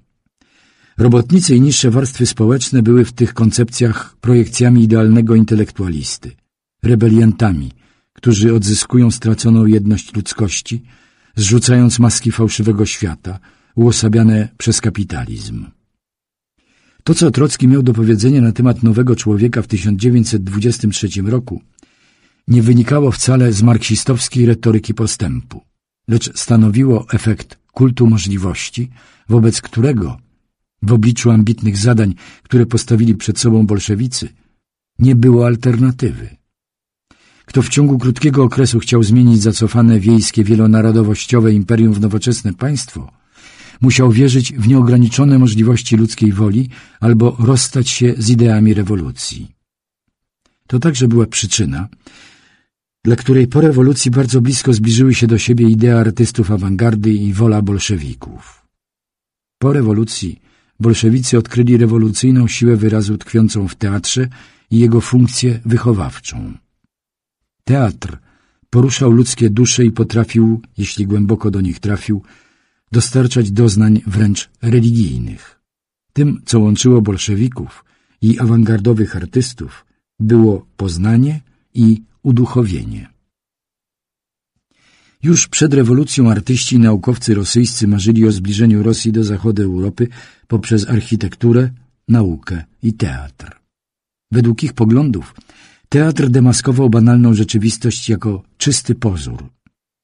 Speaker 1: Robotnicy i niższe warstwy społeczne były w tych koncepcjach projekcjami idealnego intelektualisty, rebeliantami, którzy odzyskują straconą jedność ludzkości, zrzucając maski fałszywego świata, uosabiane przez kapitalizm. To, co Trocki miał do powiedzenia na temat nowego człowieka w 1923 roku, nie wynikało wcale z marksistowskiej retoryki postępu, lecz stanowiło efekt kultu możliwości, wobec którego, w obliczu ambitnych zadań, które postawili przed sobą bolszewicy, nie było alternatywy. Kto w ciągu krótkiego okresu chciał zmienić zacofane wiejskie wielonarodowościowe imperium w nowoczesne państwo, musiał wierzyć w nieograniczone możliwości ludzkiej woli albo rozstać się z ideami rewolucji. To także była przyczyna, dla której po rewolucji bardzo blisko zbliżyły się do siebie idee artystów awangardy i wola bolszewików. Po rewolucji bolszewicy odkryli rewolucyjną siłę wyrazu tkwiącą w teatrze i jego funkcję wychowawczą. Teatr poruszał ludzkie dusze i potrafił, jeśli głęboko do nich trafił, dostarczać doznań wręcz religijnych. Tym, co łączyło bolszewików i awangardowych artystów, było poznanie i uduchowienie. Już przed rewolucją artyści i naukowcy rosyjscy marzyli o zbliżeniu Rosji do zachodu Europy poprzez architekturę, naukę i teatr. Według ich poglądów Teatr demaskował banalną rzeczywistość jako czysty pozór.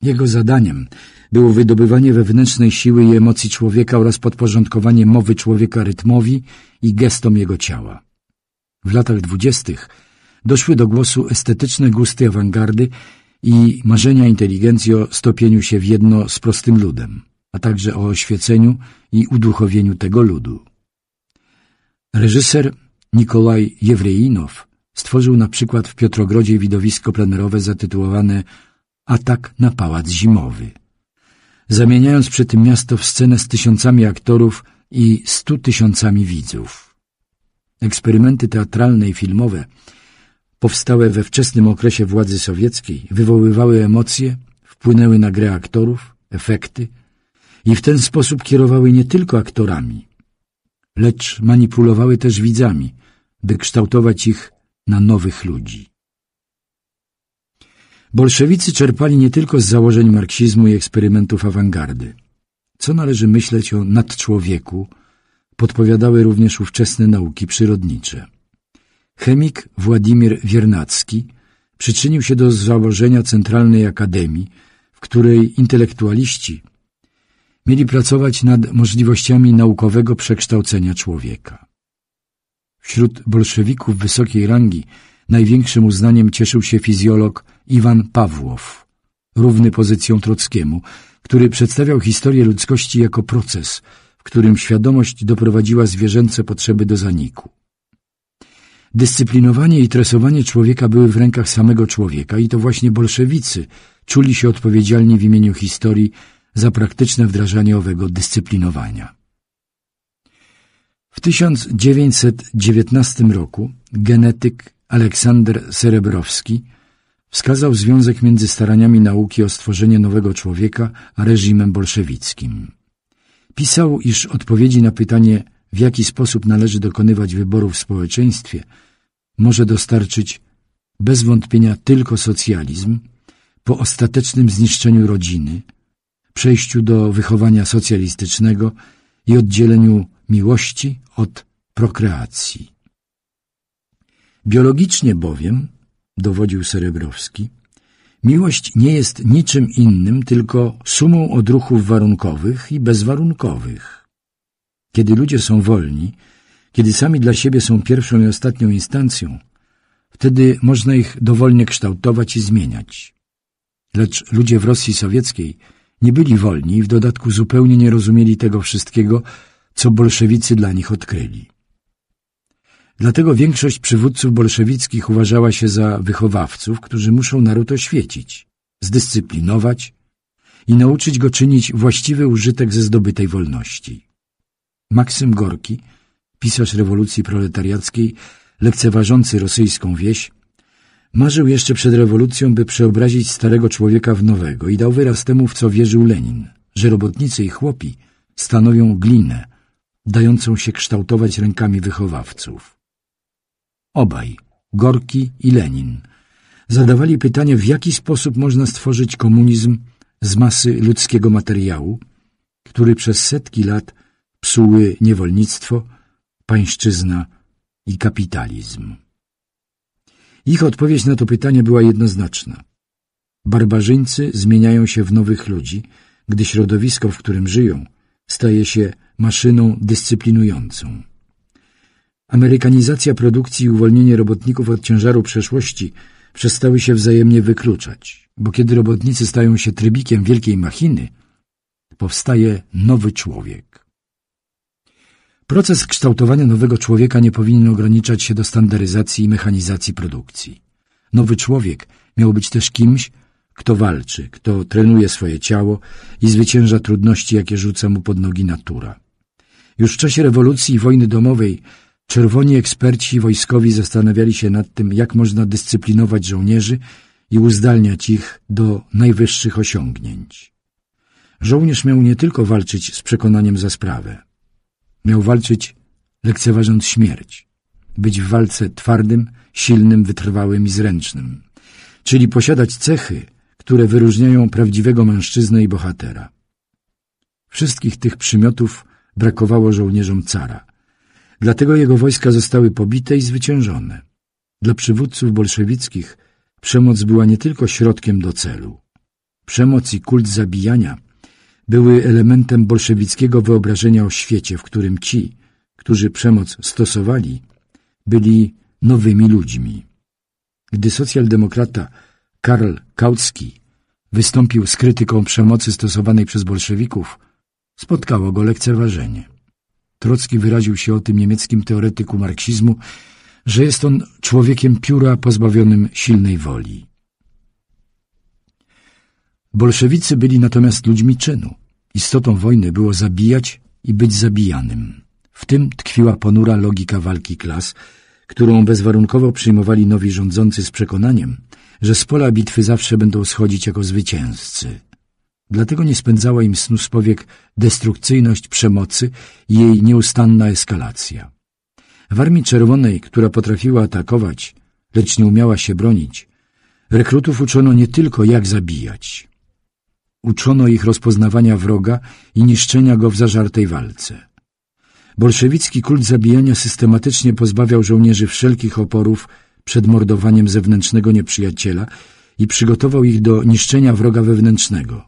Speaker 1: Jego zadaniem było wydobywanie wewnętrznej siły i emocji człowieka oraz podporządkowanie mowy człowieka rytmowi i gestom jego ciała. W latach dwudziestych doszły do głosu estetyczne gusty awangardy i marzenia inteligencji o stopieniu się w jedno z prostym ludem, a także o oświeceniu i uduchowieniu tego ludu. Reżyser Nikolaj Jewrejinow Stworzył na przykład w Piotrogrodzie widowisko plenerowe zatytułowane Atak na Pałac Zimowy, zamieniając przy tym miasto w scenę z tysiącami aktorów i stu tysiącami widzów. Eksperymenty teatralne i filmowe powstałe we wczesnym okresie władzy sowieckiej wywoływały emocje, wpłynęły na grę aktorów, efekty i w ten sposób kierowały nie tylko aktorami, lecz manipulowały też widzami, by kształtować ich na nowych ludzi. Bolszewicy czerpali nie tylko z założeń marksizmu i eksperymentów awangardy. Co należy myśleć o nadczłowieku, podpowiadały również ówczesne nauki przyrodnicze. Chemik Władimir Wiernacki przyczynił się do założenia Centralnej Akademii, w której intelektualiści mieli pracować nad możliwościami naukowego przekształcenia człowieka. Wśród bolszewików wysokiej rangi największym uznaniem cieszył się fizjolog Iwan Pawłow, równy pozycją Trockiemu, który przedstawiał historię ludzkości jako proces, w którym świadomość doprowadziła zwierzęce potrzeby do zaniku. Dyscyplinowanie i tresowanie człowieka były w rękach samego człowieka i to właśnie bolszewicy czuli się odpowiedzialni w imieniu historii za praktyczne wdrażanie owego dyscyplinowania. W 1919 roku genetyk Aleksander Serebrowski wskazał związek między staraniami nauki o stworzenie nowego człowieka a reżimem bolszewickim. Pisał, iż odpowiedzi na pytanie, w jaki sposób należy dokonywać wyborów w społeczeństwie, może dostarczyć bez wątpienia tylko socjalizm po ostatecznym zniszczeniu rodziny, przejściu do wychowania socjalistycznego i oddzieleniu miłości od prokreacji. Biologicznie bowiem, dowodził Serebrowski, miłość nie jest niczym innym, tylko sumą odruchów warunkowych i bezwarunkowych. Kiedy ludzie są wolni, kiedy sami dla siebie są pierwszą i ostatnią instancją, wtedy można ich dowolnie kształtować i zmieniać. Lecz ludzie w Rosji sowieckiej nie byli wolni i w dodatku zupełnie nie rozumieli tego wszystkiego, co bolszewicy dla nich odkryli. Dlatego większość przywódców bolszewickich uważała się za wychowawców, którzy muszą naród oświecić, zdyscyplinować i nauczyć go czynić właściwy użytek ze zdobytej wolności. Maksym Gorki, pisarz rewolucji proletariackiej, lekceważący rosyjską wieś, marzył jeszcze przed rewolucją, by przeobrazić starego człowieka w nowego i dał wyraz temu, w co wierzył Lenin, że robotnicy i chłopi stanowią glinę, dającą się kształtować rękami wychowawców. Obaj, Gorki i Lenin, zadawali pytanie, w jaki sposób można stworzyć komunizm z masy ludzkiego materiału, który przez setki lat psuły niewolnictwo, pańszczyzna i kapitalizm. Ich odpowiedź na to pytanie była jednoznaczna. Barbarzyńcy zmieniają się w nowych ludzi, gdy środowisko, w którym żyją – staje się maszyną dyscyplinującą. Amerykanizacja produkcji i uwolnienie robotników od ciężaru przeszłości przestały się wzajemnie wykluczać, bo kiedy robotnicy stają się trybikiem wielkiej machiny, powstaje nowy człowiek. Proces kształtowania nowego człowieka nie powinien ograniczać się do standaryzacji i mechanizacji produkcji. Nowy człowiek miał być też kimś, kto walczy, kto trenuje swoje ciało i zwycięża trudności, jakie rzuca mu pod nogi natura. Już w czasie rewolucji i wojny domowej czerwoni eksperci wojskowi zastanawiali się nad tym, jak można dyscyplinować żołnierzy i uzdalniać ich do najwyższych osiągnięć. Żołnierz miał nie tylko walczyć z przekonaniem za sprawę. Miał walczyć lekceważąc śmierć. Być w walce twardym, silnym, wytrwałym i zręcznym. Czyli posiadać cechy, które wyróżniają prawdziwego mężczyznę i bohatera. Wszystkich tych przymiotów brakowało żołnierzom cara. Dlatego jego wojska zostały pobite i zwyciężone. Dla przywódców bolszewickich przemoc była nie tylko środkiem do celu. Przemoc i kult zabijania były elementem bolszewickiego wyobrażenia o świecie, w którym ci, którzy przemoc stosowali, byli nowymi ludźmi. Gdy socjaldemokrata Karl Kautsky wystąpił z krytyką przemocy stosowanej przez bolszewików, spotkało go lekceważenie. Trocki wyraził się o tym niemieckim teoretyku marksizmu, że jest on człowiekiem pióra pozbawionym silnej woli. Bolszewicy byli natomiast ludźmi czynu. Istotą wojny było zabijać i być zabijanym. W tym tkwiła ponura logika walki klas, którą bezwarunkowo przyjmowali nowi rządzący z przekonaniem – że z pola bitwy zawsze będą schodzić jako zwycięzcy. Dlatego nie spędzała im snu z powiek destrukcyjność przemocy i jej nieustanna eskalacja. W Armii Czerwonej, która potrafiła atakować, lecz nie umiała się bronić, rekrutów uczono nie tylko jak zabijać. Uczono ich rozpoznawania wroga i niszczenia go w zażartej walce. Bolszewicki kult zabijania systematycznie pozbawiał żołnierzy wszelkich oporów przed mordowaniem zewnętrznego nieprzyjaciela i przygotował ich do niszczenia wroga wewnętrznego.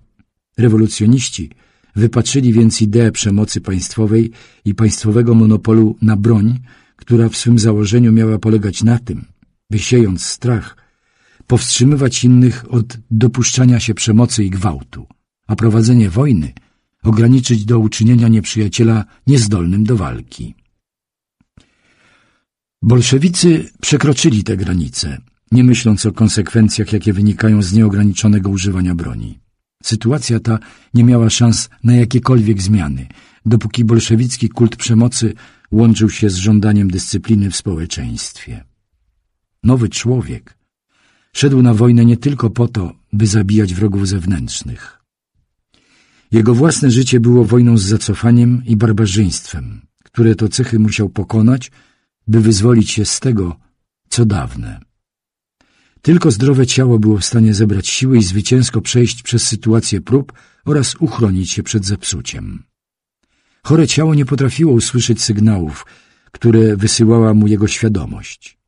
Speaker 1: Rewolucjoniści wypatrzyli więc ideę przemocy państwowej i państwowego monopolu na broń, która w swym założeniu miała polegać na tym, wysiejąc strach, powstrzymywać innych od dopuszczania się przemocy i gwałtu, a prowadzenie wojny ograniczyć do uczynienia nieprzyjaciela niezdolnym do walki. Bolszewicy przekroczyli te granice, nie myśląc o konsekwencjach, jakie wynikają z nieograniczonego używania broni. Sytuacja ta nie miała szans na jakiekolwiek zmiany, dopóki bolszewicki kult przemocy łączył się z żądaniem dyscypliny w społeczeństwie. Nowy człowiek szedł na wojnę nie tylko po to, by zabijać wrogów zewnętrznych. Jego własne życie było wojną z zacofaniem i barbarzyństwem, które to cechy musiał pokonać, by wyzwolić się z tego, co dawne. Tylko zdrowe ciało było w stanie zebrać siły i zwycięsko przejść przez sytuację prób oraz uchronić się przed zepsuciem. Chore ciało nie potrafiło usłyszeć sygnałów, które wysyłała mu jego świadomość.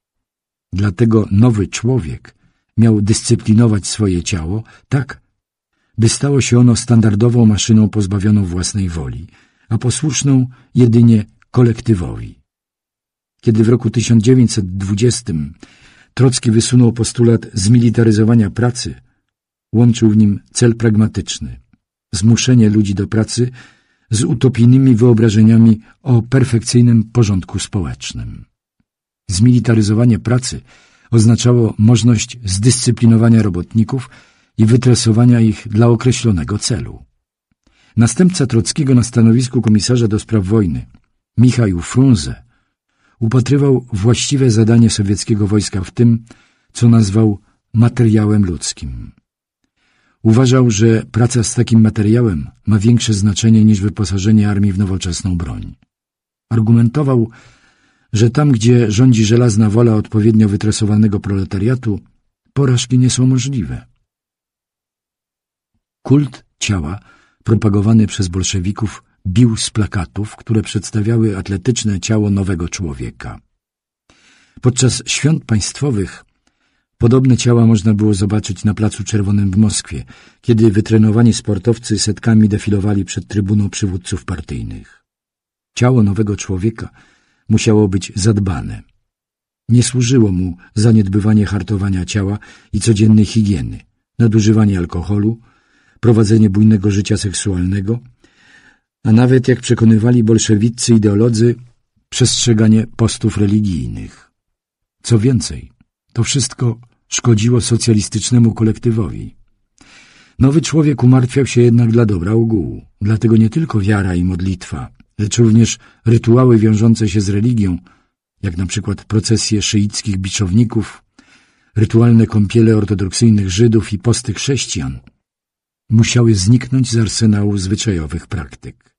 Speaker 1: Dlatego nowy człowiek miał dyscyplinować swoje ciało tak, by stało się ono standardową maszyną pozbawioną własnej woli, a posłuszną jedynie kolektywowi kiedy w roku 1920 Trocki wysunął postulat zmilitaryzowania pracy, łączył w nim cel pragmatyczny – zmuszenie ludzi do pracy z utopijnymi wyobrażeniami o perfekcyjnym porządku społecznym. Zmilitaryzowanie pracy oznaczało możliwość zdyscyplinowania robotników i wytresowania ich dla określonego celu. Następca Trockiego na stanowisku komisarza do spraw wojny, Michał Frunze, upatrywał właściwe zadanie sowieckiego wojska w tym, co nazwał materiałem ludzkim. Uważał, że praca z takim materiałem ma większe znaczenie niż wyposażenie armii w nowoczesną broń. Argumentował, że tam, gdzie rządzi żelazna wola odpowiednio wytresowanego proletariatu, porażki nie są możliwe. Kult ciała propagowany przez bolszewików bił z plakatów, które przedstawiały atletyczne ciało nowego człowieka. Podczas świąt państwowych podobne ciała można było zobaczyć na Placu Czerwonym w Moskwie, kiedy wytrenowani sportowcy setkami defilowali przed trybuną przywódców partyjnych. Ciało nowego człowieka musiało być zadbane. Nie służyło mu zaniedbywanie hartowania ciała i codziennej higieny, nadużywanie alkoholu, prowadzenie bujnego życia seksualnego – a nawet, jak przekonywali bolszewiccy ideolodzy, przestrzeganie postów religijnych. Co więcej, to wszystko szkodziło socjalistycznemu kolektywowi. Nowy człowiek umartwiał się jednak dla dobra ogółu, dlatego nie tylko wiara i modlitwa, lecz również rytuały wiążące się z religią, jak na przykład procesje szyickich biczowników, rytualne kąpiele ortodoksyjnych Żydów i posty chrześcijan, musiały zniknąć z arsenału zwyczajowych praktyk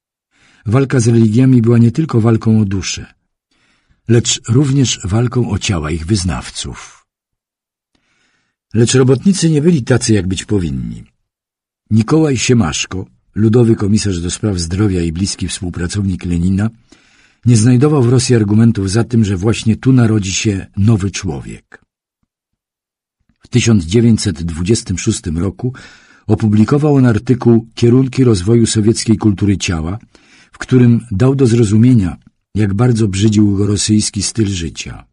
Speaker 1: walka z religiami była nie tylko walką o duszę, lecz również walką o ciała ich wyznawców. Lecz robotnicy nie byli tacy, jak być powinni. Nikołaj Siemaszko, ludowy komisarz do spraw zdrowia i bliski współpracownik Lenina, nie znajdował w Rosji argumentów za tym, że właśnie tu narodzi się nowy człowiek. W 1926 roku opublikował on artykuł Kierunki rozwoju sowieckiej kultury ciała, w którym dał do zrozumienia, jak bardzo brzydził go rosyjski styl życia.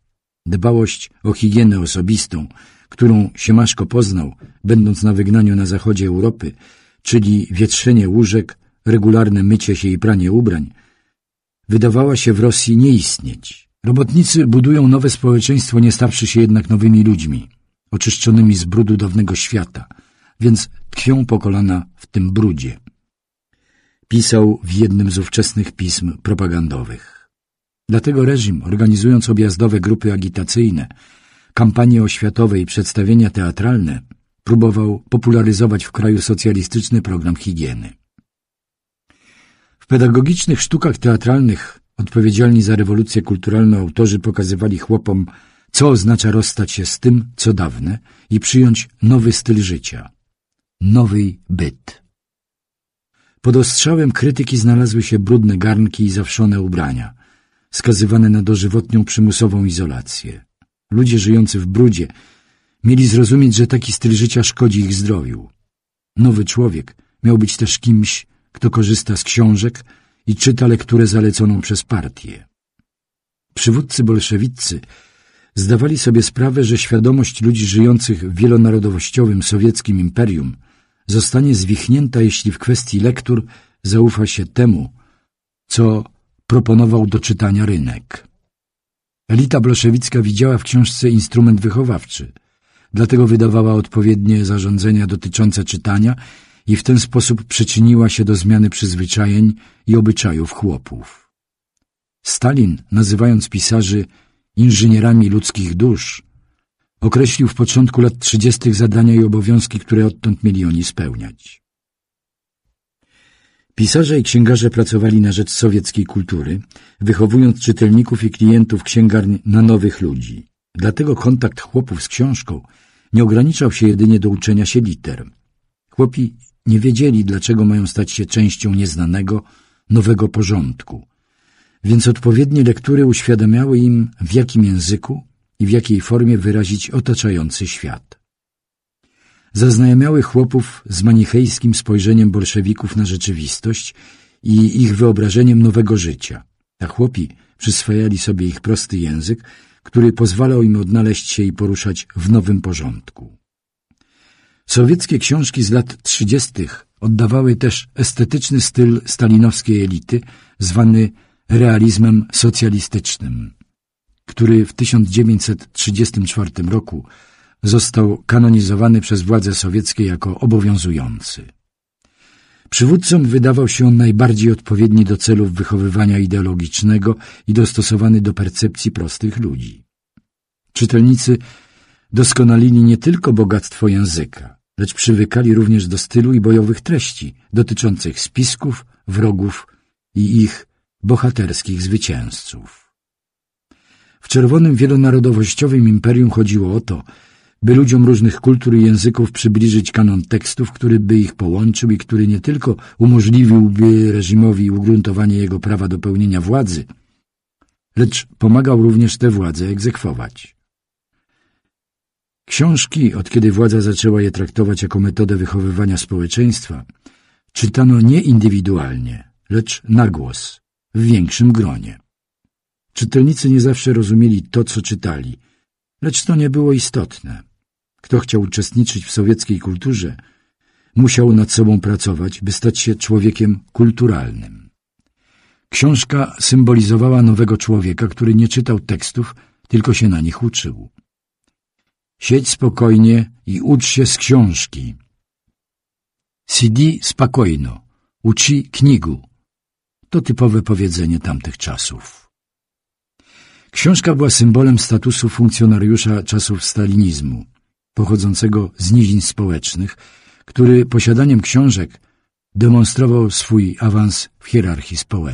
Speaker 1: Dbałość o higienę osobistą, którą Siemaszko poznał, będąc na wygnaniu na zachodzie Europy, czyli wietrzenie łóżek, regularne mycie się i pranie ubrań, wydawała się w Rosji nie istnieć. Robotnicy budują nowe społeczeństwo, nie stawszy się jednak nowymi ludźmi, oczyszczonymi z brudu dawnego świata, więc tkwią po kolana w tym brudzie pisał w jednym z ówczesnych pism propagandowych. Dlatego reżim, organizując objazdowe grupy agitacyjne, kampanie oświatowe i przedstawienia teatralne, próbował popularyzować w kraju socjalistyczny program higieny. W pedagogicznych sztukach teatralnych odpowiedzialni za rewolucję kulturalną autorzy pokazywali chłopom, co oznacza rozstać się z tym, co dawne i przyjąć nowy styl życia, nowy byt. Pod ostrzałem krytyki znalazły się brudne garnki i zawszone ubrania, skazywane na dożywotnią przymusową izolację. Ludzie żyjący w brudzie mieli zrozumieć, że taki styl życia szkodzi ich zdrowiu. Nowy człowiek miał być też kimś, kto korzysta z książek i czyta lekturę zaleconą przez partię. Przywódcy bolszewiccy zdawali sobie sprawę, że świadomość ludzi żyjących w wielonarodowościowym sowieckim imperium zostanie zwichnięta, jeśli w kwestii lektur zaufa się temu, co proponował do czytania rynek. Elita bloszewicka widziała w książce instrument wychowawczy, dlatego wydawała odpowiednie zarządzenia dotyczące czytania i w ten sposób przyczyniła się do zmiany przyzwyczajeń i obyczajów chłopów. Stalin, nazywając pisarzy inżynierami ludzkich dusz, Określił w początku lat 30. zadania i obowiązki, które odtąd mieli oni spełniać. Pisarze i księgarze pracowali na rzecz sowieckiej kultury, wychowując czytelników i klientów księgarni na nowych ludzi. Dlatego kontakt chłopów z książką nie ograniczał się jedynie do uczenia się liter. Chłopi nie wiedzieli, dlaczego mają stać się częścią nieznanego, nowego porządku. Więc odpowiednie lektury uświadamiały im, w jakim języku, i w jakiej formie wyrazić otaczający świat. Zaznajomiały chłopów z manichejskim spojrzeniem bolszewików na rzeczywistość i ich wyobrażeniem nowego życia. A chłopi przyswajali sobie ich prosty język, który pozwalał im odnaleźć się i poruszać w nowym porządku. Sowieckie książki z lat 30. oddawały też estetyczny styl stalinowskiej elity, zwany realizmem socjalistycznym który w 1934 roku został kanonizowany przez władze sowieckie jako obowiązujący. Przywódcom wydawał się on najbardziej odpowiedni do celów wychowywania ideologicznego i dostosowany do percepcji prostych ludzi. Czytelnicy doskonalili nie tylko bogactwo języka, lecz przywykali również do stylu i bojowych treści dotyczących spisków, wrogów i ich bohaterskich zwycięzców. W czerwonym wielonarodowościowym imperium chodziło o to, by ludziom różnych kultur i języków przybliżyć kanon tekstów, który by ich połączył i który nie tylko umożliwiłby reżimowi ugruntowanie jego prawa do pełnienia władzy, lecz pomagał również tę władzę egzekwować. Książki, od kiedy władza zaczęła je traktować jako metodę wychowywania społeczeństwa, czytano nie indywidualnie, lecz na głos, w większym gronie. Czytelnicy nie zawsze rozumieli to, co czytali, lecz to nie było istotne. Kto chciał uczestniczyć w sowieckiej kulturze, musiał nad sobą pracować, by stać się człowiekiem kulturalnym. Książka symbolizowała nowego człowieka, który nie czytał tekstów, tylko się na nich uczył. Siedź spokojnie i ucz się z książki. Sidi spokojno, uczy knigu. To typowe powiedzenie tamtych czasów. Książka była symbolem statusu funkcjonariusza czasów stalinizmu, pochodzącego z nizin społecznych, który posiadaniem książek demonstrował swój awans w hierarchii społecznej.